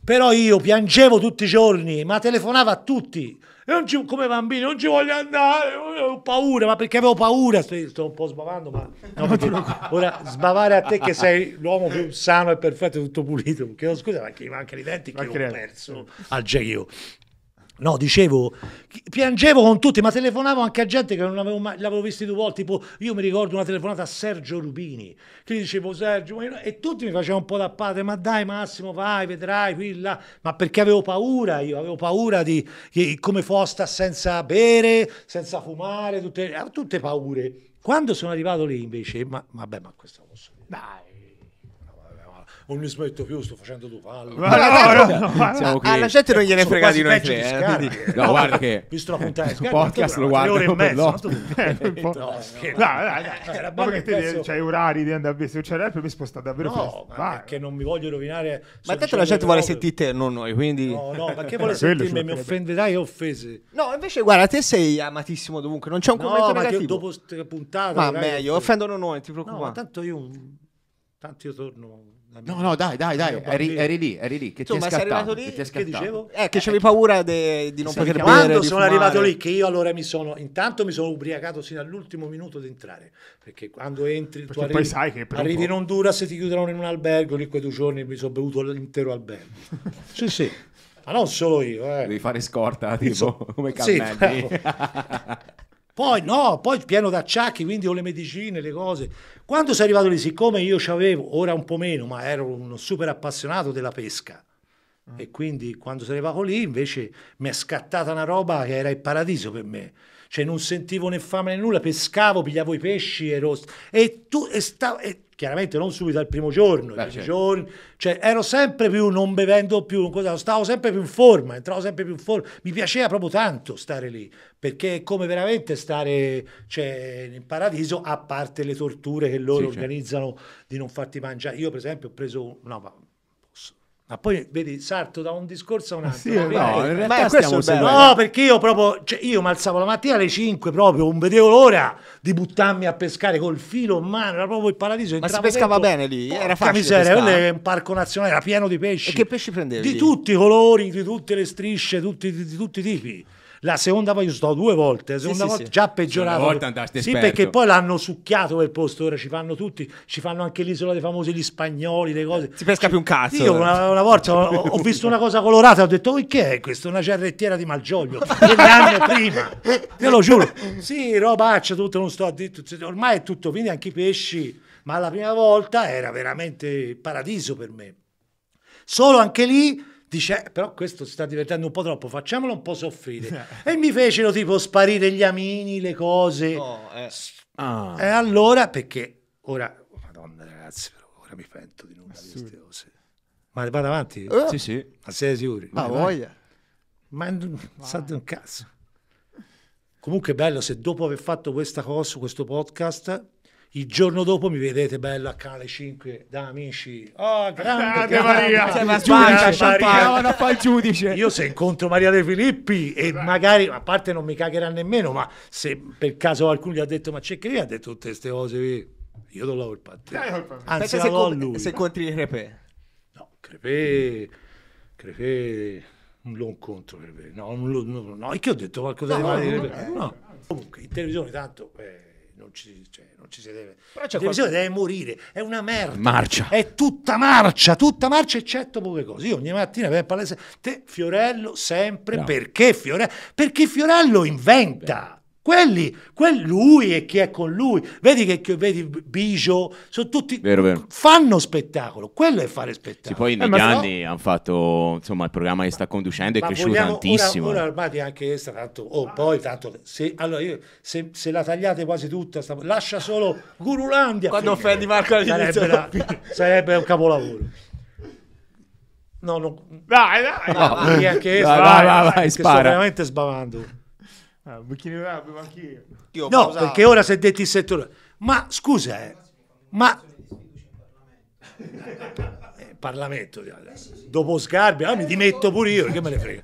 Però io piangevo tutti i giorni, ma telefonavo a tutti. Ci, come bambino, non ci voglio andare, ho paura, ma perché avevo paura, sto un po' sbavando, ma no, ora sbavare a te che sei l'uomo più sano e perfetto, tutto pulito, chiedo scusa, ma chi manca i denti che ho perso al Jackie No, dicevo, piangevo con tutti, ma telefonavo anche a gente che non avevo mai, l'avevo visto due volte, tipo io mi ricordo una telefonata a Sergio Rubini, che gli dicevo Sergio, e tutti mi facevano un po' da padre, ma dai Massimo, vai, vedrai, qui, là, ma perché avevo paura io, avevo paura di, di come Fosta senza bere, senza fumare, tutte, tutte paure. Quando sono arrivato lì invece, ma vabbè, ma questo posso dire, dai non mi smetto più, sto facendo tu palle. Ma no, no, no, no. Alla gente non gliene frega di noi tre. Eh, quindi... No, no, guarda che... Mi sto raccontando. Questo podcast lo guardo ore e mezzo. [LAUGHS] No, no, no. Eh, perché c'hai orari di andare a vedere, se c'è cioè, l'app mi sposta davvero No, perché non mi voglio rovinare... Ma tanto la gente vuole sentire te, non noi, quindi... No, no, perché vuole [LAUGHS] sentirmi, mi offenderai e offese. No, invece guarda, te sei amatissimo dovunque, non c'è un commento negativo. dopo puntate... Ma meglio, offendono noi, ti preoccupare. tanto io... Tanto io torno No, no, dai, dai, dai, eri, eri lì, eri lì. Che Insomma, ti sei arrivato lì, che, che dicevo? Eh, eh che avevi eh, paura de, di non poter bere, Quando sono fumare. arrivato lì, che io allora mi sono, intanto mi sono ubriacato sino all'ultimo minuto di entrare, perché quando entri, perché tu arrivi, poi sai che arrivi in Honduras se ti chiuderanno in un albergo, lì quei due giorni mi sono bevuto l'intero albergo. [LAUGHS] sì, sì. Ma non solo io, eh. Devi fare scorta, tipo, so... come cammelli. Sì, [LAUGHS] Poi no, poi pieno d'acciacchi, quindi ho le medicine, le cose. Quando sei arrivato lì, siccome io avevo, ora un po' meno, ma ero un super appassionato della pesca, mm. e quindi quando sei arrivato lì invece mi è scattata una roba che era il paradiso per me cioè non sentivo né fame né nulla, pescavo, pigliavo i pesci ero... e, tu, e, sta... e chiaramente non subito al primo giorno, Beh, certo. giorni, cioè ero sempre più non bevendo più, stavo sempre più in forma, entravo sempre più in forma, mi piaceva proprio tanto stare lì, perché è come veramente stare cioè, in paradiso, a parte le torture che loro sì, certo. organizzano certo. di non farti mangiare. Io per esempio ho preso, no, ma poi vedi, salto da un discorso a un altro. Sì, no, no, ma questo è bello. No, perché io proprio, cioè, io mi alzavo la mattina alle 5 proprio, non vedevo l'ora di buttarmi a pescare col filo in mano, era proprio il paradiso. Ma si pescava dentro, bene lì, era facile. miseria, quello è un parco nazionale, era pieno di pesci. E che pesci prendevi? Di tutti i colori, di tutte le strisce, tutti, di, di tutti i tipi. La seconda volta io sto due volte, la seconda sì, volta sì, già peggiorato. Una volta andaste sì, perché poi l'hanno succhiato quel posto, ora ci fanno tutti, ci fanno anche l'isola dei famosi gli spagnoli, le cose. Si pesca più un cazzo. Io una, una volta ho, ho, [LAUGHS] visto una cosa colorata, ho detto oh, che è questo? Una cerrettiera di Malgioglio, degli anni prima. Te lo giuro. Sì, robaccia, tutto, non sto a dire, ormai è tutto, quindi anche i pesci, ma la prima volta era veramente paradiso per me. Solo anche lì dice eh, però questo si sta divertendo un po' troppo facciamolo un po' soffrire [LAUGHS] e mi fecero tipo sparire gli amini le cose no, eh. ah. e allora perché ora oh, madonna ragazzi però ora mi pento di nulla di queste cose ma vado avanti eh. sì sì ma sei sicuri ma voglia ma non sa un cazzo comunque è bello se dopo aver fatto questa cosa questo podcast il giorno dopo mi vedete bello a canale 5 da amici oh ah, grande, grande Maria cioè, ma sbaglia a fare il giudice io se incontro Maria De Filippi e Beh. magari a parte non mi cagherà nemmeno ma se per caso qualcuno gli ha detto ma c'è che ha detto tutte queste cose io do la colpa a te anzi la do lui se incontri Crepe no Crepe Crepe non lo incontro Crepè no, non lo, no, no è che ho detto qualcosa no, di male no, no, no. comunque in televisione tanto eh, non ci, cioè, non ci si deve... Però c'è qualcosa... deve morire, è una merda. Marcia. È tutta marcia, tutta marcia eccetto poche cose. Io ogni mattina per palestra, te Fiorello sempre, no. perché Fiorello? Perché Fiorello inventa. Beh. Quelli, quel, lui e chi è con lui, vedi che, vedi Bijo, sono tutti vero, vero. fanno spettacolo, quello è fare spettacolo. Sì, poi eh, negli anni no? hanno fatto, insomma, il programma che sta conducendo è ma cresciuto vogliamo, tantissimo. Ora, ora ormai anche questa, tanto, oh, poi tanto, se, allora io, se, se la tagliate quasi tutta, sta, lascia solo Gurulandia. Quando offendi Marco all'inizio. Sarebbe, la, sarebbe un capolavoro. No, no. Dai, dai, no. dai, dai, dai, dai, dai, dai, dai, dai, dai, dai, dai, dai, dai, dai, dai, dai, dai, dai, dai, Ah, bicchiere d'ape anche io. io no, pausato. perché ora si è detto il settore. Ma scusa, eh, ma... [LAUGHS] Eh, Parlamento, eh, dopo Sgarbi, ah, mi dimetto pure io, che me ne frega.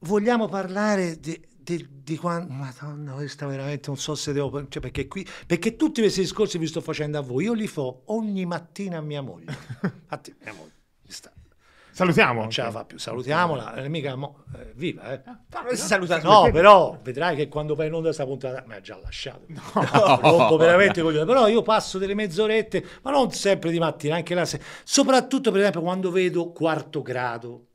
Vogliamo parlare di, di, di quando... Madonna, questa veramente non so se devo... Cioè, perché qui... Perché tutti questi discorsi vi sto facendo a voi, io li fo ogni mattina a mia moglie. [LAUGHS] A mia moglie. Salutiamo. Non ce la fa più, salutiamola. Eh, mica mo, eh, viva, eh. No, ah, saluta, [LAUGHS] no, però vedrai che quando vai in onda questa puntata, ma è già lasciato. No, no, [LAUGHS] rompo veramente coglione. Però io passo delle mezz'orette, ma non sempre di mattina, anche la sera. Soprattutto, per esempio, quando vedo quarto grado.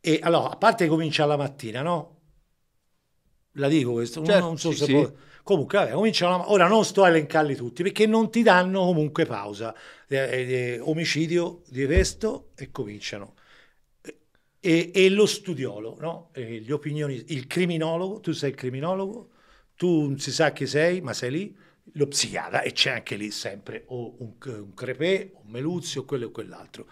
E allora, a parte che comincia la mattina, no? La dico questo, certo, non, non so sì, se sì. può Comunque, vabbè, cominciano. Ora non sto a elencarli tutti perché non ti danno comunque pausa. Eh, eh, eh, omicidio di resto e cominciano. E, e lo studiolo, no? E gli opinioni, il criminologo, tu sei il criminologo, tu non si sa chi sei, ma sei lì, lo psichiatra, e c'è anche lì sempre o un, un crepè, un meluzio, quello e quell'altro.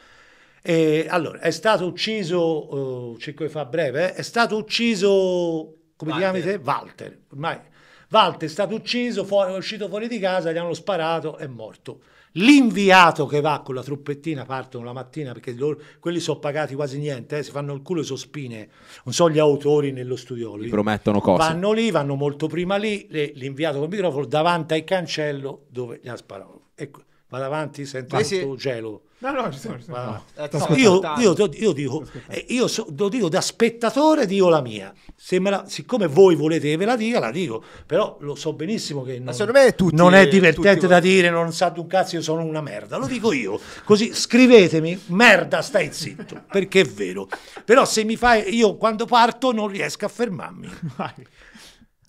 E, allora, è stato ucciso, uh, oh, cerco fa breve, eh? è stato ucciso, come ti chiami te? Walter, ormai Walter è stato ucciso, fuori, è uscito fuori di casa, gli hanno sparato, è morto. L'inviato che va con la truppettina partono la mattina perché loro, quelli sono pagati quasi niente, eh, si fanno il culo e sospine, non so gli autori nello studio. Gli promettono cose. Vanno lì, vanno molto prima lì, l'inviato con il microfono davanti al cancello dove gli ha sparato. Ecco, va davanti, sento questo sì. gelo. No, no, ci sono. Ci sono. No. Eh, io, io, io, dico, eh, io so, lo dico da spettatore, dico la mia. Se me La, siccome voi volete che ve la dica, la dico, però lo so benissimo che non, me tutti, non è divertente da dire, non sa di un cazzo, io sono una merda. Lo dico io, così scrivetemi, merda, stai zitto, perché è vero. Però se mi fai, io quando parto non riesco a fermarmi. Vai.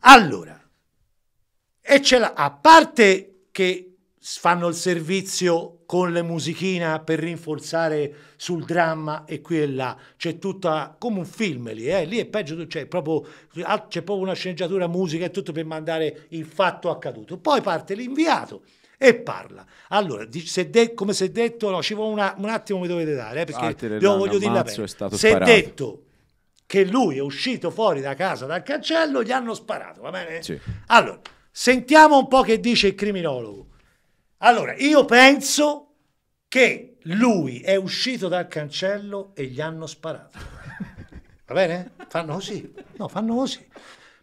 Allora, e ce l'ha, a parte che fanno il servizio con le musichina per rinforzare sul dramma e qui e là. C'è tutta come un film lì, eh? lì è peggio, c'è cioè, proprio, c'è proprio una sceneggiatura, musica e tutto per mandare il fatto accaduto. Poi parte l'inviato e parla. Allora, se de, come si è detto, no, ci vuole una, un attimo mi dovete dare, eh, perché io voglio dire la verità. Se è detto che lui è uscito fuori da casa dal cancello, gli hanno sparato, va bene? Sì. Allora, sentiamo un po' che dice il criminologo. Allora, io penso che lui è uscito dal cancello e gli hanno sparato. Va bene? Fanno così. No, fanno così.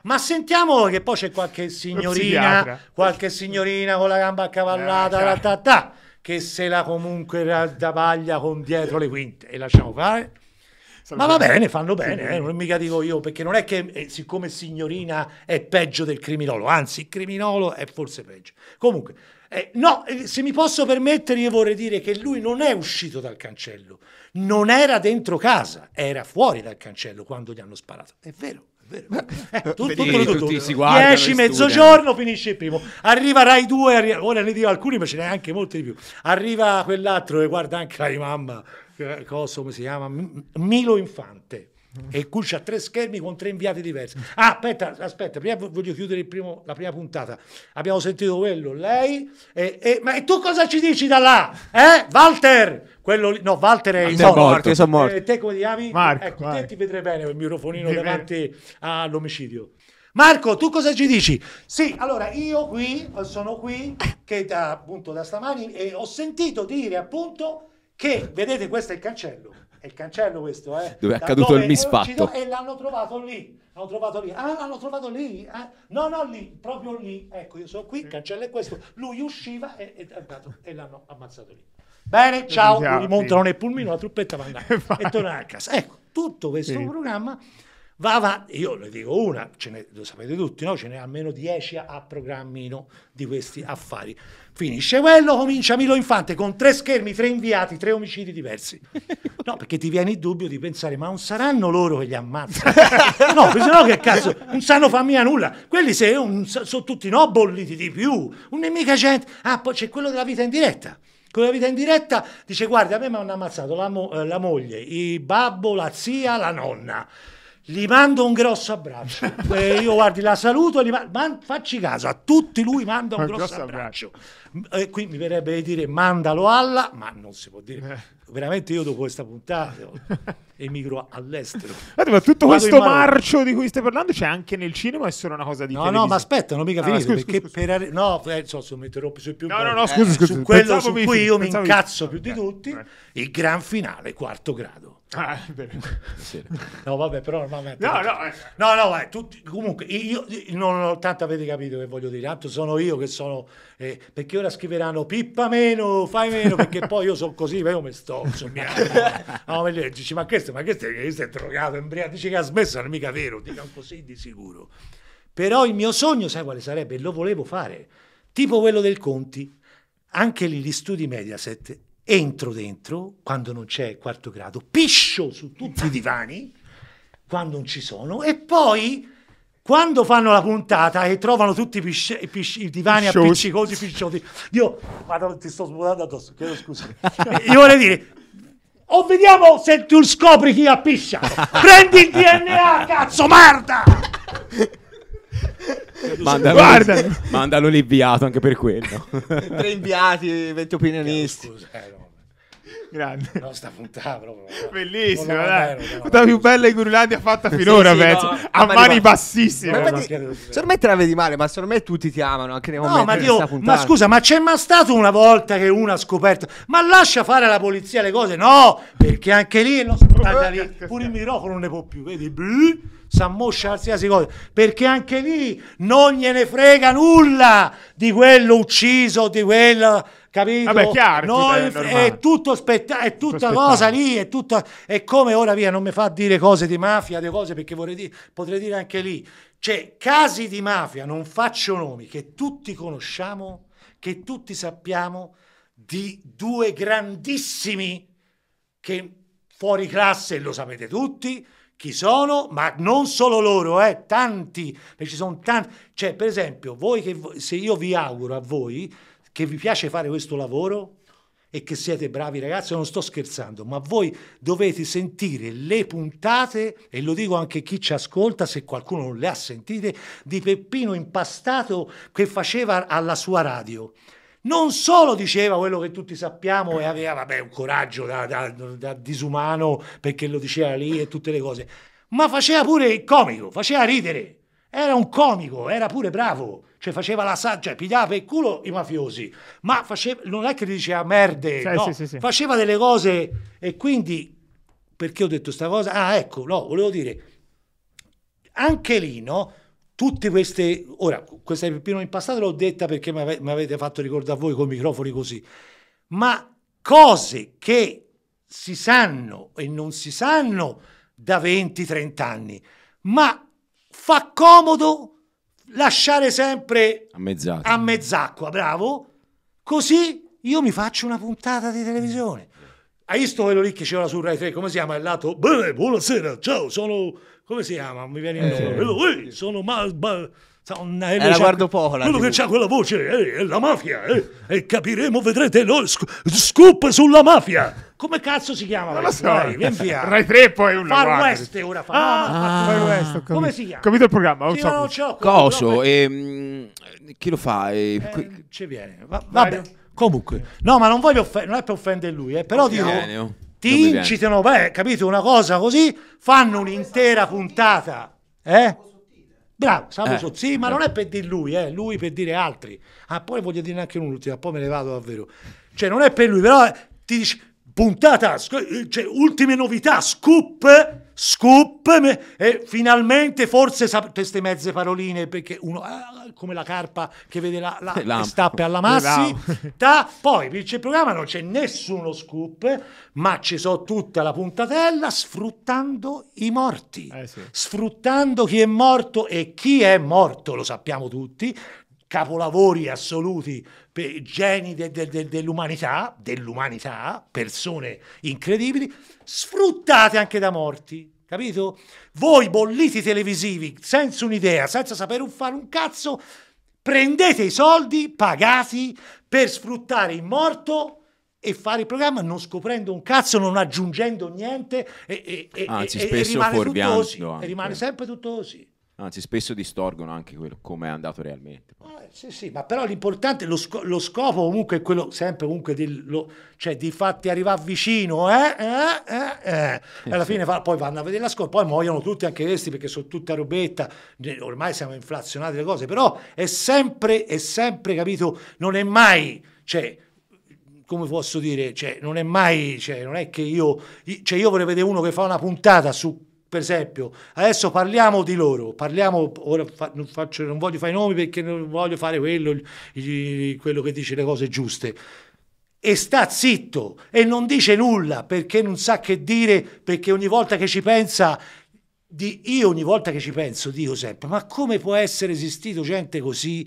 Ma sentiamo che poi c'è qualche signorina, qualche signorina con la gamba accavallata, eh, certo. ta ta, che se la comunque raddavaglia con dietro le quinte e lasciamo fare. Salve. Ma va bene, fanno bene, eh, non mica dico io, perché non è che eh, siccome signorina è peggio del criminolo, anzi il criminolo è forse peggio. Comunque, eh, no, eh, se mi posso permettere, io vorrei dire che lui non è uscito dal cancello, non era dentro casa, era fuori dal cancello quando gli hanno sparato. È vero. Vero. Eh, eh, tutto, Vedi, tutto, tutto, tutti si 10 mezzogiorno finisce il primo arriva Rai 2 arri- ora ne dico alcuni ma ce n'è anche molti di più arriva quell'altro che guarda anche la mamma eh, cosa come si chiama Milo Infante e il cui tre schermi con tre inviati diversi. Ah, aspetta, aspetta, prima voglio chiudere primo, la prima puntata. Abbiamo sentito quello, lei, e, e, ma e tu cosa ci dici da là? Eh, Walter? Quello lì, no, Walter è il morto. morto. Io sono morto. Eh, te come ti chiami? Marco. Ecco, te ti vedrei bene il microfonino Deve. davanti all'omicidio. Marco, tu cosa ci dici? Sì, allora io qui sono qui che da, appunto da stamani e ho sentito dire appunto che vedete questo è il cancello è il cancello questo, eh? Dove è accaduto dove il misfatto. E l'hanno trovato lì, l'hanno trovato lì, ah, l'hanno trovato lì, eh? no, no, lì, proprio lì, ecco, io sono qui, il cancello è questo, lui usciva e, e, e l'hanno ammazzato lì. Bene, ciao, ciao rimontano nel pulmino, la truppetta va andare [LAUGHS] e torna a casa. Ecco, tutto questo sì. programma va avanti, io le dico una, ce ne, lo sapete tutti, no? ce n'è almeno 10 a, a programmino di questi affari. Finisce quello, comincia Milo Infante con tre schermi, tre inviati, tre omicidi diversi. No, perché ti viene il dubbio di pensare, ma non saranno loro che li ammazzano? no, se no che cazzo, non sanno fa mia nulla. Quelli se, un, sono tutti no bolliti di più, Un nemica gente. Ah, poi c'è quello della vita in diretta. Quello della vita in diretta dice, guarda, a me mi hanno ammazzato la, mo eh, la moglie, il babbo, la zia, la nonna gli mando un grosso abbraccio. [LAUGHS] e eh, io guardi, la saluto, Gli ma facci caso, a tutti lui mando un, un grosso, grosso, abbraccio. abbraccio eh, qui mi verrebbe di dire mandalo alla, ma non si può dire. Eh. Veramente io dopo questa puntata emigro all'estero. Guarda, ma tutto Vado questo marcio di cui stai parlando c'è anche nel cinema, è solo una cosa di No, no, ma aspetta, non mica ah, finito, perché scusa. per arri- no, eh, so, se mi interrompi su più No, no, no, scusa, eh, scusa. Su quello su cui io mi incazzo più di tutti, il gran finale quarto grado. Ah, no, vabbè, però eh. no, no, no, no, vai, tutti, comunque io, io non tanto avete capito che voglio dire, tanto sono io che sono eh, perché io stasera scriveranno Pippa meno, fai meno, perché [LAUGHS] poi io sono così, ma come mi sto sognando. [LAUGHS] no, ma, dici, ma questo, ma questo, questo è drogato, embriato, dici che ha smesso, non è mica vero, dicono così di sicuro. Però il mio sogno, sai quale sarebbe? Lo volevo fare, tipo quello del Conti. Anche lì gli studi Mediaset, entro dentro, quando non c'è quarto grado, piscio su tutti i divani, quando non ci sono, e poi quando fanno la puntata e trovano tutti i, pisce, i, pisce, i divani appiccicosi, pisciosi, io vado, ti sto svuotando addosso, chiedo scusa. [LAUGHS] io vorrei dire, o vediamo se tu scopri chi appiscia. Prendi il DNA, cazzo, merda! Mandalo, Guarda, mandalo l'inviato anche per quello. Tre inviati, 20 opinionisti. Eh, scusa, eh, no. Grande. No, sta puntata proprio. Bellissima, La puntata più bella in ha fatta finora, sì, sì, penso. No, a mani, mani bassissime. Ma infatti, secondo me te la vedi male, ma secondo me tutti ti amano anche nei no, ma, io, ma scusa, ma c'è mai stato una volta che uno ha scoperto "Ma lascia fare alla polizia le cose". No, perché anche lì il nostro eh, lì, pure il microfono non ne può più, vedi? Blh s'ammoscia qualsiasi cosa, perché anche lì non gliene frega nulla di quello ucciso, di quello capito? Vabbè, chiaro, no, cioè, è, è, tutto spettacolo, è tutta tutto cosa lì, è tutta... È come, ora via, non mi fa dire cose di mafia, di cose, perché vorrei dire, potrei dire anche lì. Cioè, casi di mafia, non faccio nomi, che tutti conosciamo, che tutti sappiamo, di due grandissimi che fuori classe, lo sapete tutti, chi sono, ma non solo loro, eh, tanti, perché ci sono tanti, cioè per esempio, voi che se io vi auguro a voi che vi piace fare questo lavoro e che siete bravi ragazzi, non sto scherzando, ma voi dovete sentire le puntate, e lo dico anche a chi ci ascolta, se qualcuno non le ha sentite, di Peppino Impastato che faceva alla sua radio non solo diceva quello che tutti sappiamo e aveva vabbè, un coraggio da, da, da, disumano perché lo diceva lì e tutte le cose, ma faceva pure il comico, faceva ridere, era un comico, era pure bravo cioè faceva la saggia, cioè, pigliava per il culo i mafiosi, ma faceva, non è che diceva merde, sì, no, sì, sì, faceva delle cose e quindi perché ho detto questa cosa? Ah ecco, no, volevo dire, anche lì, no? Tutte queste, ora, questa Peppino passato l'ho detta perché mi ave, avete fatto ricordare voi con i microfoni così, ma cose che si sanno e non si sanno da 20-30 anni, ma fa comodo lasciare sempre a mezz'acqua. a mezz'acqua, bravo, così io mi faccio una puntata di televisione. Hai visto quello lì che c'era su Rai 3, come si chiama? Il lato, bene, buonasera, ciao, sono, come si chiama? Mi viene il eh, eh, sono ma, ma, una, eh, la guardo poco la quello TV. che c'ha quella voce eh, è la mafia eh, e capiremo vedrete lo sc- scoop sulla mafia come cazzo si chiama? Non lo so. Dai, vieni via. [LAUGHS] Rai 3 poi un Far West ora fa. Ah, no, ah, Far West, come si chiama? Capito il programma? Non sì, so. non c'ho, Coso, ehm, chi lo fa? Eh, eh, ci viene. Va, vabbè. Comunque, no, ma non voglio offendere, non è per offendere lui, eh, però dico, oh. ti incitano, beh, capito, una cosa così, fanno un'intera puntata, eh? Bravo, Samu eh, Sozzi, sì, ma non è per dire lui, eh, lui per dire altri. Ah, poi voglio dire anche un'ultima, poi me ne vado davvero. Cioè, non è per lui, però eh, ti dice, puntata, cioè, ultime novità, scoop, scoop, e finalmente forse sap- queste mezze paroline, perché uno, ah, come la carpa che vede la, la, la stappe alla massi, [LAUGHS] ta, poi per il programma non c'è nessuno scoop, ma ci sono tutta la puntatella sfruttando i morti, eh sì. sfruttando chi è morto e chi è morto, lo sappiamo tutti, capolavori assoluti, geni de, de, de, dell'umanità, dell'umanità, persone incredibili, sfruttate anche da morti. Capito? Voi bolliti televisivi, senza un'idea, senza sapere fare un cazzo, prendete i soldi pagati per sfruttare il morto e fare il programma non scoprendo un cazzo, non aggiungendo niente e, e, Anzi, e, e rimane, tutto così, e rimane sempre tutto così. Anzi, spesso distorgono anche quello, come è andato realmente. Eh, sì, sì, ma però l'importante, lo, sc lo scopo comunque è quello sempre comunque di, lo, cioè, di farti arrivare vicino, eh? eh, eh, eh. eh Alla fine fa, poi vanno a vedere la scuola, poi muoiono tutti anche questi perché sono tutta robetta, ormai siamo inflazionati le cose, però è sempre, è sempre, capito, non è mai, cioè, come posso dire, cioè, non è mai, cioè, non è che io, cioè, io vorrei vedere uno che fa una puntata su per esempio, adesso parliamo di loro, parliamo, ora fa, non, faccio, non, voglio fare i nomi perché non voglio fare quello, gli, quello che dice le cose giuste, e sta zitto e non dice nulla perché non sa che dire, perché ogni volta che ci pensa di, io ogni volta che ci penso dico sempre, ma come può essere esistito gente così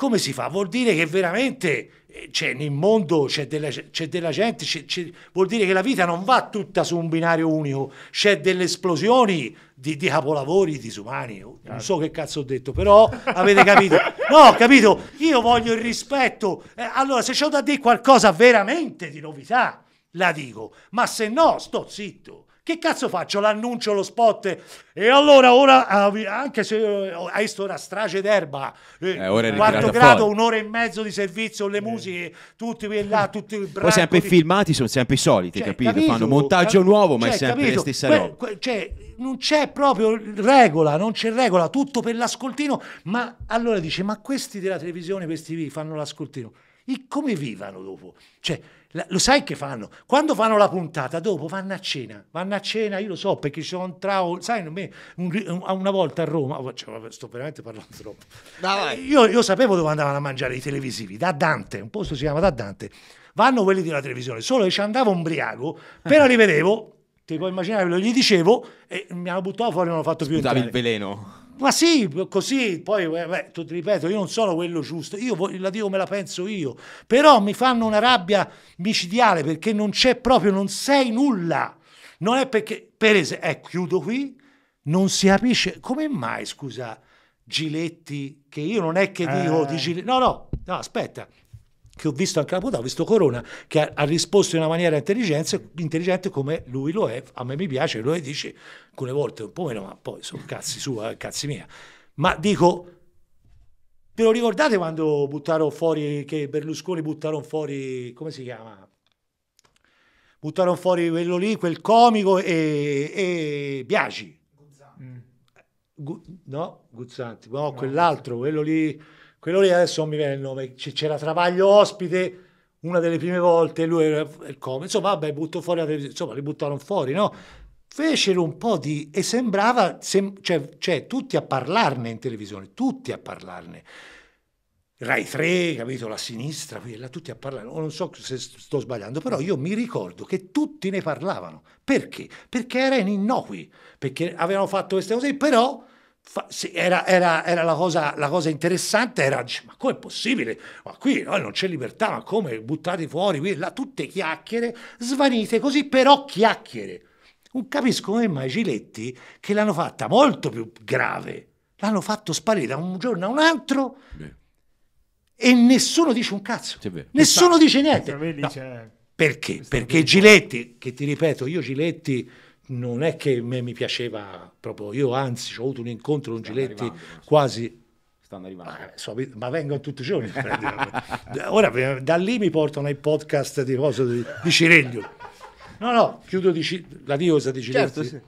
come si fa? Vuol dire che veramente eh, c'è nel mondo c'è della, c'è della gente, c'è, c'è, vuol dire che la vita non va tutta su un binario unico, c'è delle esplosioni di, di capolavori disumani. Non certo. so che cazzo ho detto, però avete capito. No, ho capito, io voglio il rispetto. Eh, allora, se c'ho da dire qualcosa veramente di novità, la dico, ma se no, sto zitto. Che cazzo faccio? L'annuncio, lo spot. E allora ora, ah, anche se eh, hai una strage d'erba, eh, eh ora quarto grado, fuori. un'ora e mezzo di servizio, le eh. musiche, eh. tutti quelli là, tutti i Poi sempre i filmati sono sempre i soliti, cioè, capito? capito? Fanno montaggio nuovo, ma cioè, è sempre capito? la stessa que- roba. Que- cioè, non c'è proprio regola, non c'è regola, tutto per l'ascoltino. Ma allora dice, ma questi della televisione, questi fanno l'ascoltino. E come vivano dopo? Cioè, lo sai che fanno? Quando fanno la puntata, dopo vanno a cena, vanno a cena, io lo so perché ci sono entrato, sai, me, una volta a Roma, oh, cioè, sto veramente parlando troppo, eh, io, io, sapevo dove andavano a mangiare i televisivi, da Dante, un posto si chiama da Dante, vanno quelli della televisione, solo che ci andavo ubriaco, però li vedevo, ti puoi immaginare, gli dicevo e mi hanno buttato fuori e non ho fatto più entrare. il veleno. Ma sì, così, poi eh, beh, ti ripeto, io non sono quello giusto, io la dico come la penso io, però mi fanno una rabbia micidiale perché non c'è proprio, non sei nulla. Non è perché, per esempio, eh, chiudo qui, non si capisce, come mai, scusa, Giletti, che io non è che dico eh. di Giletti, no, no, no, aspetta, che ho visto anche la puntata, ho visto Corona che ha, ha risposto in una maniera intelligente, intelligente, come lui lo è, a me mi piace, lo dice alcune volte un po' meno, ma poi sono cazzi sua, eh, cazzi mia. Ma dico, ve lo ricordate quando buttarono fuori, che Berlusconi buttarono fuori, come si chiama? Buttarono fuori quello lì, quel comico e, e Biagi. Guzzanti. Mm. Gu, no, Guzzanti, no, no quell'altro, quello lì quello lì adesso non mi viene il nome, c'era Travaglio ospite, una delle prime volte, lui era il come, insomma vabbè butto fuori la televisione, insomma li buttarono fuori, no? Fecero un po' di... e sembrava, sem, cioè, cioè tutti a parlarne in televisione, tutti a parlarne. Rai 3, capito, la sinistra, quella, tutti a parlare, non so se sto sbagliando, però io mi ricordo che tutti ne parlavano. Perché? Perché erano innocui, perché avevano fatto queste cose, però Fa, sì, era, era, era la, cosa, la, cosa, interessante, era, ma è possibile? Ma qui no, non c'è libertà, ma come? Buttate fuori, qui, là, tutte chiacchiere, svanite così, però chiacchiere. Non capisco come mai Giletti, che l'hanno fatta molto più grave, l'hanno fatto sparire da un giorno a un altro Beh. e nessuno dice un cazzo, nessuno dice niente. No. Perché? Perché Giletti, che ti ripeto, io Giletti non è che me mi piaceva proprio, io anzi ho avuto un incontro con Giletti quasi... Stanno arrivando. Ah, ma vengono tutti i giorni. [LAUGHS] Ora da lì mi portano ai podcast di, cosa, di, di Cireglio. No, no, chiudo di, la diosa di Giletti. Certo, sì.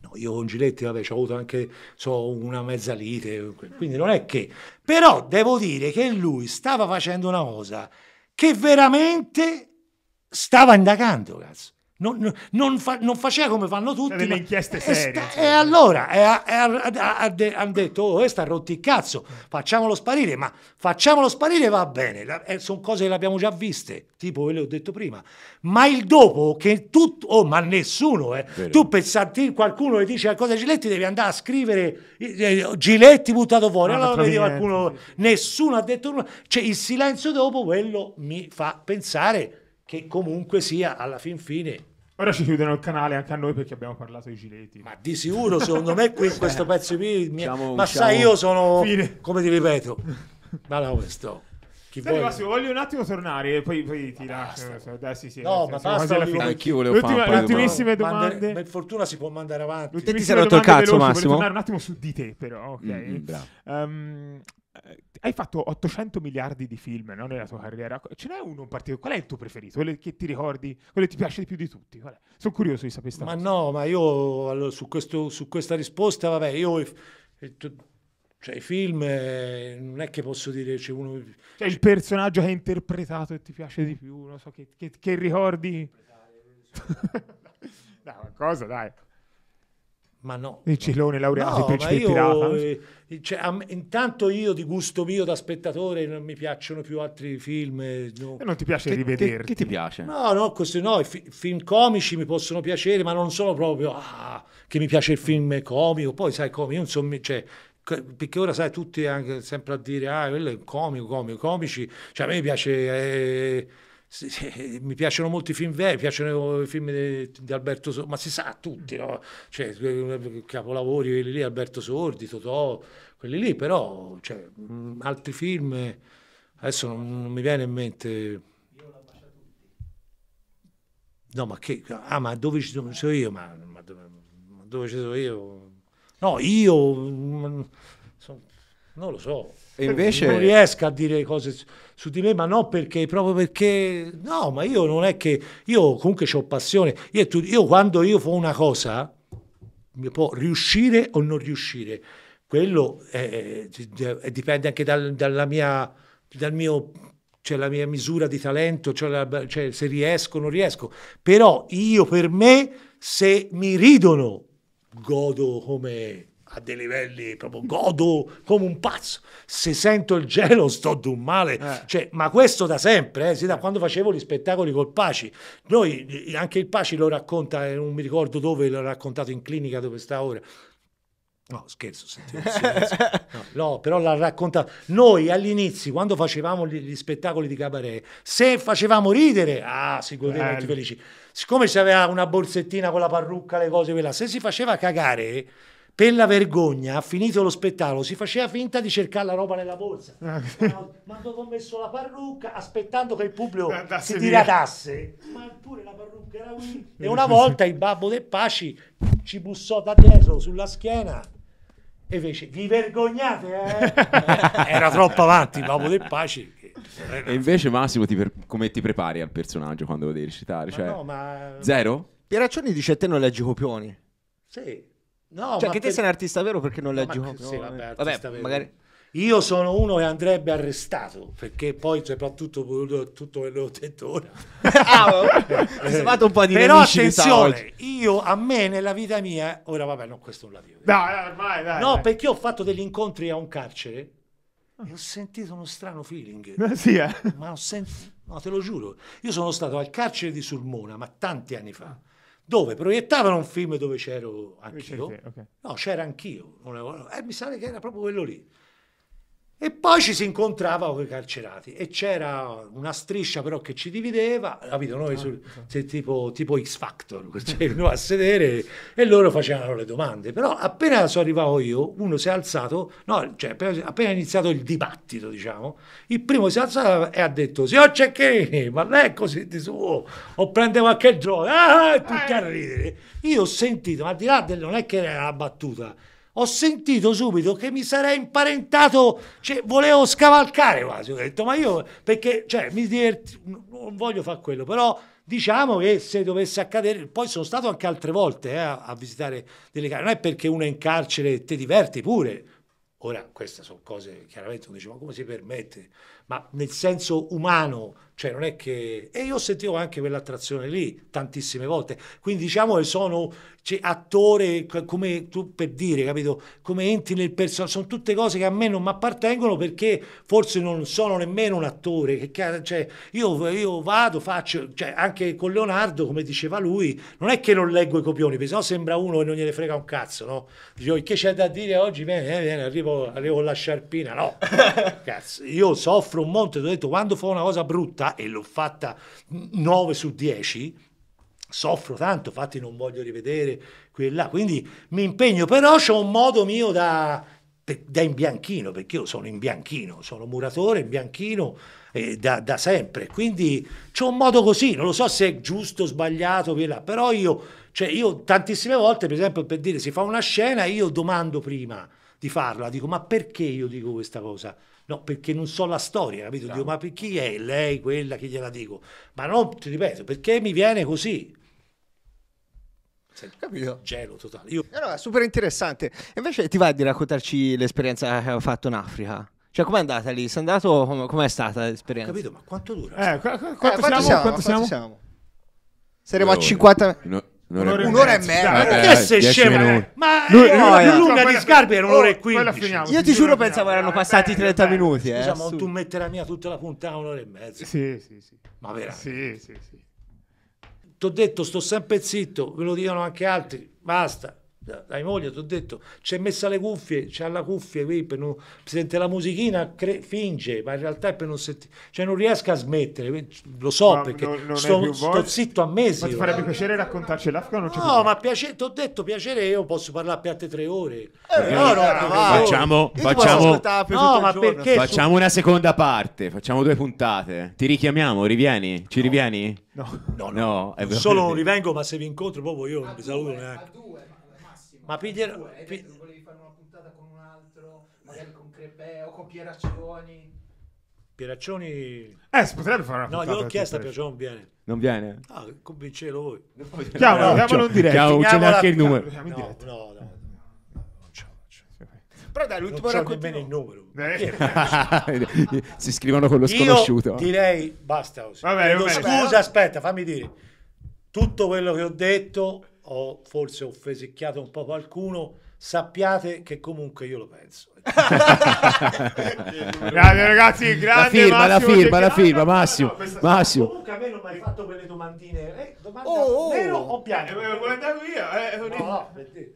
no, io con Giletti, vabbè, ho avuto anche so, una mezza lite, quindi non è che... Però devo dire che lui stava facendo una cosa che veramente stava indagando, cazzo. Non, non, fa, non, faceva come fanno tutti. Delle inchieste serie. Sta, e, allora hanno detto: Oh, questa eh, ha rotto il cazzo, facciamolo sparire. Ma facciamolo sparire va bene. Eh, sono cose che le abbiamo già viste, tipo ve le ho detto prima. Ma il dopo, che tutto, oh, ma nessuno, eh. tu pensanti, qualcuno che dice qualcosa a Giletti, devi andare a scrivere eh, eh Giletti buttato fuori. No, ah, allora vedi qualcuno, nessuno ha detto nulla. Cioè, il silenzio dopo, quello mi fa pensare che comunque sia alla fin fine Ora ci chiudono il canale anche a noi perché abbiamo parlato di Giletti. Ma di sicuro, secondo me, qui, cioè, questo pezzo qui. Mia... Siamo, ma siamo... sai, io sono. Fine. Come ti ripeto, ma no, questo. Chi Senti, vuole... Massimo, voglio un attimo tornare e poi, poi ti lascio. Cioè, dai, sì, sì, no, ma basta. Anch'io volevo L'ultima, fare ultimissime domande. domande. per fortuna si può mandare avanti. Ti sei rotto il cazzo, veloci, Massimo. tornare un attimo su di te, però. Ok. Mm, um, eh, hai fatto 800 miliardi di film no, nella tua carriera. Ce n'è uno in particolare? Qual è il tuo preferito? Quello che ti ricordi? Quello che ti piace di più di tutti? Sono curioso di sapere. Ma cosa. no, ma io allora, su, questo, su, questa risposta, vabbè, io... Cioè, i film eh, non è che posso dire c'è cioè, uno. Cioè, il personaggio che hai interpretato e ti piace di più, non so, che, che, che ricordi. no, cosa [LAUGHS] dai. Ma no. Il cilone laureato, no, principe pirata. Eh, cioè, intanto io di gusto mio da spettatore non mi piacciono più altri film. Eh, no. E non ti piace che, rivederti? Che, che, ti piace? No, no, questi no, i fi, film comici mi possono piacere, ma non sono proprio ah, che mi piace il film comico. Poi sai come, io insomma, cioè, perché ora sai tutti anche sempre a dire ah quello è comico, comico, comici, cioè a me piace... Eh, sì, sì, eh, mi piacciono molto i film veri, mi piacciono i film di, di Alberto Sordi, ma si sa tutti, mm. no? Cioè, eh, eh, capolavori, quelli lì, Alberto Sordi, Totò, quelli lì, però cioè, mm, altri film adesso non, non mi viene in mente... No, ma che... Ah, ma dove ci sono io? Ma, ma, dove, ma dove ci sono io? No, io mm, non lo so. E invece... Non riesco a dire cose su, di me, ma no perché, proprio perché... No, ma io non è che... Io comunque ho passione. Io, tu, io quando io fo una cosa, mi può riuscire o non riuscire. Quello è, è, dipende anche dal, dalla mia... Dal mio cioè la mia misura di talento, cioè, la, cioè se riesco o non riesco. Però io per me, se mi ridono, godo come a dei livelli proprio godo come un pazzo. Se sento il gelo sto d'un male, eh. cioè, ma questo da sempre, eh, sì, da quando facevo gli spettacoli col Paci. Noi, eh, anche il Paci lo racconta, eh, non mi ricordo dove, l'ho raccontato in clinica dove sta ora. No, scherzo, sentivo [LAUGHS] no, no, però l'ha raccontato. Noi all'inizio, quando facevamo gli, gli, spettacoli di cabaret, se facevamo ridere, ah, si godevano tutti felici. Siccome si aveva una borsettina con la parrucca, le cose, quella, se si faceva cagare per la vergogna, finito lo spettacolo, si faceva finta di cercare la roba nella borsa. Ah. ma, ma dove ho messo la parrucca? Aspettando che il pubblico si diradasse. Ma pure la parrucca era qui. E una volta il babbo De Paci ci bussò da dietro sulla schiena e fece, vi vergognate? Eh? [LAUGHS] era troppo avanti il babbo De Paci. E invece Massimo, ti per- come ti prepari al personaggio quando lo devi recitare? Cioè, no, ma... Zero? Pieraccioni dice a te non leggi copioni. Sì. No, cioè, che te per... sei un artista vero perché non leggi no, sì, vabbè, vabbè magari... Io sono uno che andrebbe arrestato perché poi, soprattutto, tutto quello che ho detto ora. [LAUGHS] ah, fatto un po' di Però attenzione, io a me nella vita mia, ora vabbè, non questo non la dico. No, eh, vai, vai, no vai. perché ho fatto degli incontri a un carcere e ho sentito uno strano feeling. Ma, [LAUGHS] eh, sì, eh. ma ho sentito, no, te lo giuro. Io sono stato al carcere di Sulmona, ma tanti anni fa dove proiettavano un film dove c'ero anch'io. Okay. No, c'era anch'io. eh, mi sa che era proprio quello lì. E poi ci si incontrava con i carcerati e c'era una striscia però che ci divideva, capito? Noi ah, sul, tipo, tipo, X Factor, [LAUGHS] cioè, a sedere e loro facevano le domande. Però appena sono arrivato io, uno si è alzato, no, cioè, appena è iniziato il dibattito, diciamo, il primo si è alzato e ha detto, signor Cecchini, ma lei è così di suo, o prende qualche droga, ah, e tutti a ridere. Io ho sentito, ma al di là del non è che era una battuta, ho sentito subito che mi sarei imparentato, cioè, volevo scavalcare quasi, ho detto, ma io perché, cioè, mi diverti, non voglio fare quello, però diciamo che se dovesse accadere, poi sono stato anche altre volte eh, a visitare delle case, non è perché uno è in carcere e ti diverti pure, ora queste sono cose chiaramente uno dice ma come si permette ma nel senso umano, cioè non è che... E io sentivo anche quell'attrazione lì tantissime volte, quindi diciamo che sono cioè, attore, come tu per dire, capito, come enti nel personaggio, sono tutte cose che a me non mi appartengono perché forse non sono nemmeno un attore, che, cioè, io, io, vado, faccio, cioè, anche con Leonardo, come diceva lui, non è che non leggo i copioni, perché sennò sembra uno che non gliene frega un cazzo, no? Dicevo, che c'è da dire oggi? Vieni, vieni, eh, arrivo, arrivo con la sciarpina, no? [LAUGHS] Cazzo, io soffro dietro un monte, ti ho detto quando fa una cosa brutta, e l'ho fatta 9 su 10, soffro tanto, infatti non voglio rivedere quella, quindi mi impegno, però c'è un modo mio da, da in bianchino, perché io sono in bianchino, sono muratore in bianchino eh, da, da, sempre, quindi c'è un modo così, non lo so se è giusto o sbagliato, però io, cioè io tantissime volte, per esempio per dire si fa una scena, io domando prima di farla, dico ma perché io dico questa cosa? No, perché non so la storia, capito? Dico, ma per chi è lei quella che gliela dico? Ma non, ti ripeto, perché mi viene così? Capito? Gelo totale. Io... No, super interessante. Invece ti va di raccontarci l'esperienza che ho fatto in Africa? Cioè, com'è andata lì? Sei andato? Com- com'è stata l'esperienza? Ho capito, ma quanto dura? Eh, qu- qu- eh, quanto, eh, quanto, siamo? Siamo? quanto, siamo? siamo? Saremo a 50... No. Un'ora, un'ora, e mezza, dai, dai, dai, se scemo, ma lui, no, più lunga di Scarpe era un'ora e oh, quindici. Io ti giuro, pensavo erano passati 30 minuti. Eh, diciamo, tu metti la mia tutta la puntata un'ora e mezza. Sì, sì, sì. Ma veramente? Sì, sì, sì. T'ho detto, sto sempre zitto, ve lo dicono anche altri. Basta, dai moglie ti ho detto ci è messa le cuffie c'ha la cuffia qui per non sente la musichina cre, finge ma in realtà è per non sentire cioè non riesco a smettere lo so ma perché non, non sto, sto, zitto a mesi ma ti eh. farebbe piacere raccontarci l'Afghan no più ma piacere ti ho detto piacere io posso parlare per altre tre ore eh, eh no, no, eh, no, facciamo facciamo, no, facciamo una seconda parte facciamo due puntate ti richiamiamo rivieni ci rivieni no no, no, no. solo non rivengo ma se vi incontro proprio io non vi saluto neanche a due ma Peter... Tu, eh, hai Peter... volevi fare una puntata con un altro, magari con Crepè o con Pieraccioni. Pieraccioni... Eh, si potrebbe fare una puntata. No, gli ho chiesto a Pieraccioni, viene. Non viene? Ah, convincelo voi. Chiamalo, no, chiamalo in diretta. Chiamalo, ce anche il numero. No, no, no. no. Però dai, l'ultimo non racconto... bene il numero. Eh. [LAUGHS] si scrivono con lo sconosciuto. Io direi basta. Vabbè, vabbè, scusa, vabbè. aspetta, fammi dire. Tutto quello che ho detto ho forse offesicchiato un po' qualcuno, sappiate che comunque io lo penso. [LAUGHS] grande ragazzi, grazie. la firma, la firma, la firma, Massimo, Massimo. Comunque a me non mi hai fatto quelle domandine, eh, domanda oh, oh. nero oh. o bianco? Eh, vuoi andare via? Eh,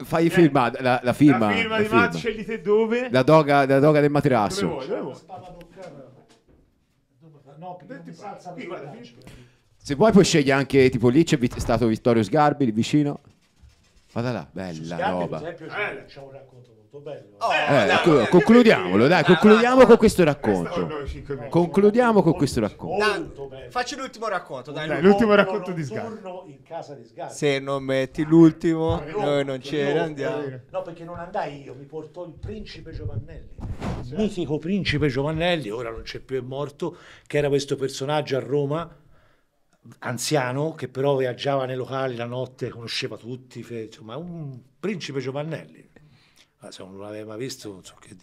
Fai firma, la, la firma. La firma di Matt, scegliete dove? La doga, la doga del materasso. Dove vuoi, dove vuoi? No, perché non mi se vuoi puoi scegliere anche, tipo lì c'è stato Vittorio Sgarbi, lì vicino. Guarda là, bella Sgarbi, roba. Per esempio, eh. c'è un racconto molto bello. Oh, eh, eh, no, concludiamolo, dai, concludiamo con questo racconto. Concludiamo con questo racconto. Da, faccio l'ultimo racconto, dai. dai l'ultimo racconto di Sgarbi. in casa di Sgarbi. Se non metti l'ultimo, ah, no, noi non ce ne no, andiamo. Eh. No, perché non andai io, mi portò il principe Giovannelli. Il mitico principe Giovannelli, ora non c'è più, è morto, che era questo personaggio a Roma anziano che però viaggiava nei locali la notte, conosceva tutti, insomma un principe Giovannelli. Ma ah, se non l'aveva mai visto, non so che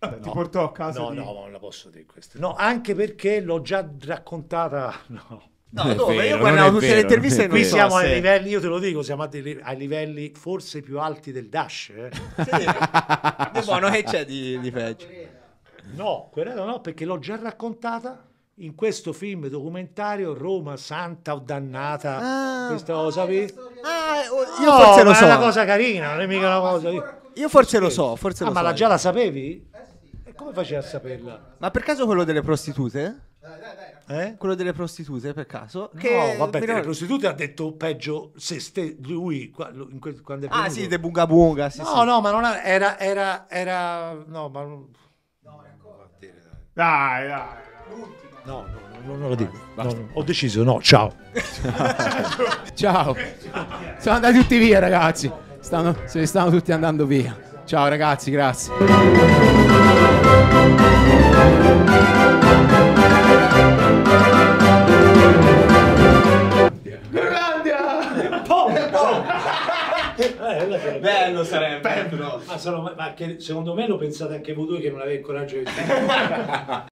no, ti portò a casa? No, di... no, non la posso dire questa. No, anche perché l'ho già raccontata. [LAUGHS] No. No, dove? Vero, io guardavo tutte vero, le interviste qui siamo ai livelli, io te lo dico, siamo ai livelli forse più alti del Dash. Eh? sì, buono che c'è di, di peggio. No, quella no, perché l'ho già raccontata in questo film documentario Roma santa o dannata ah, questa ah, cosa ah, vi... ah, io no, forse lo so è una cosa carina non è mica una cosa io forse lo so forse ah, lo ma so, la già la sapevi? Eh e come facevi a saperla? ma per caso quello delle prostitute? Eh? Quello delle prostitute per caso? Che... No, vabbè, però... le prostitute ha detto peggio se ste... lui quando è ah, venuto. Ah, sì, de bunga bunga. Sì, no, sì. no, ma non era, era, era... No, ma... No, era ancora. Dai, dai. dai. No, no, no, non lo dico. Ah, no, ho deciso, no, ciao. [LAUGHS] ciao. Sono andati tutti via, ragazzi. Stanno, se ne stanno tutti andando via. Ciao, ragazzi, grazie. Eh, bello sarebbe bello. Ma, sono, ma che, secondo me lo pensate anche voi due che non avete il coraggio di dire [LAUGHS]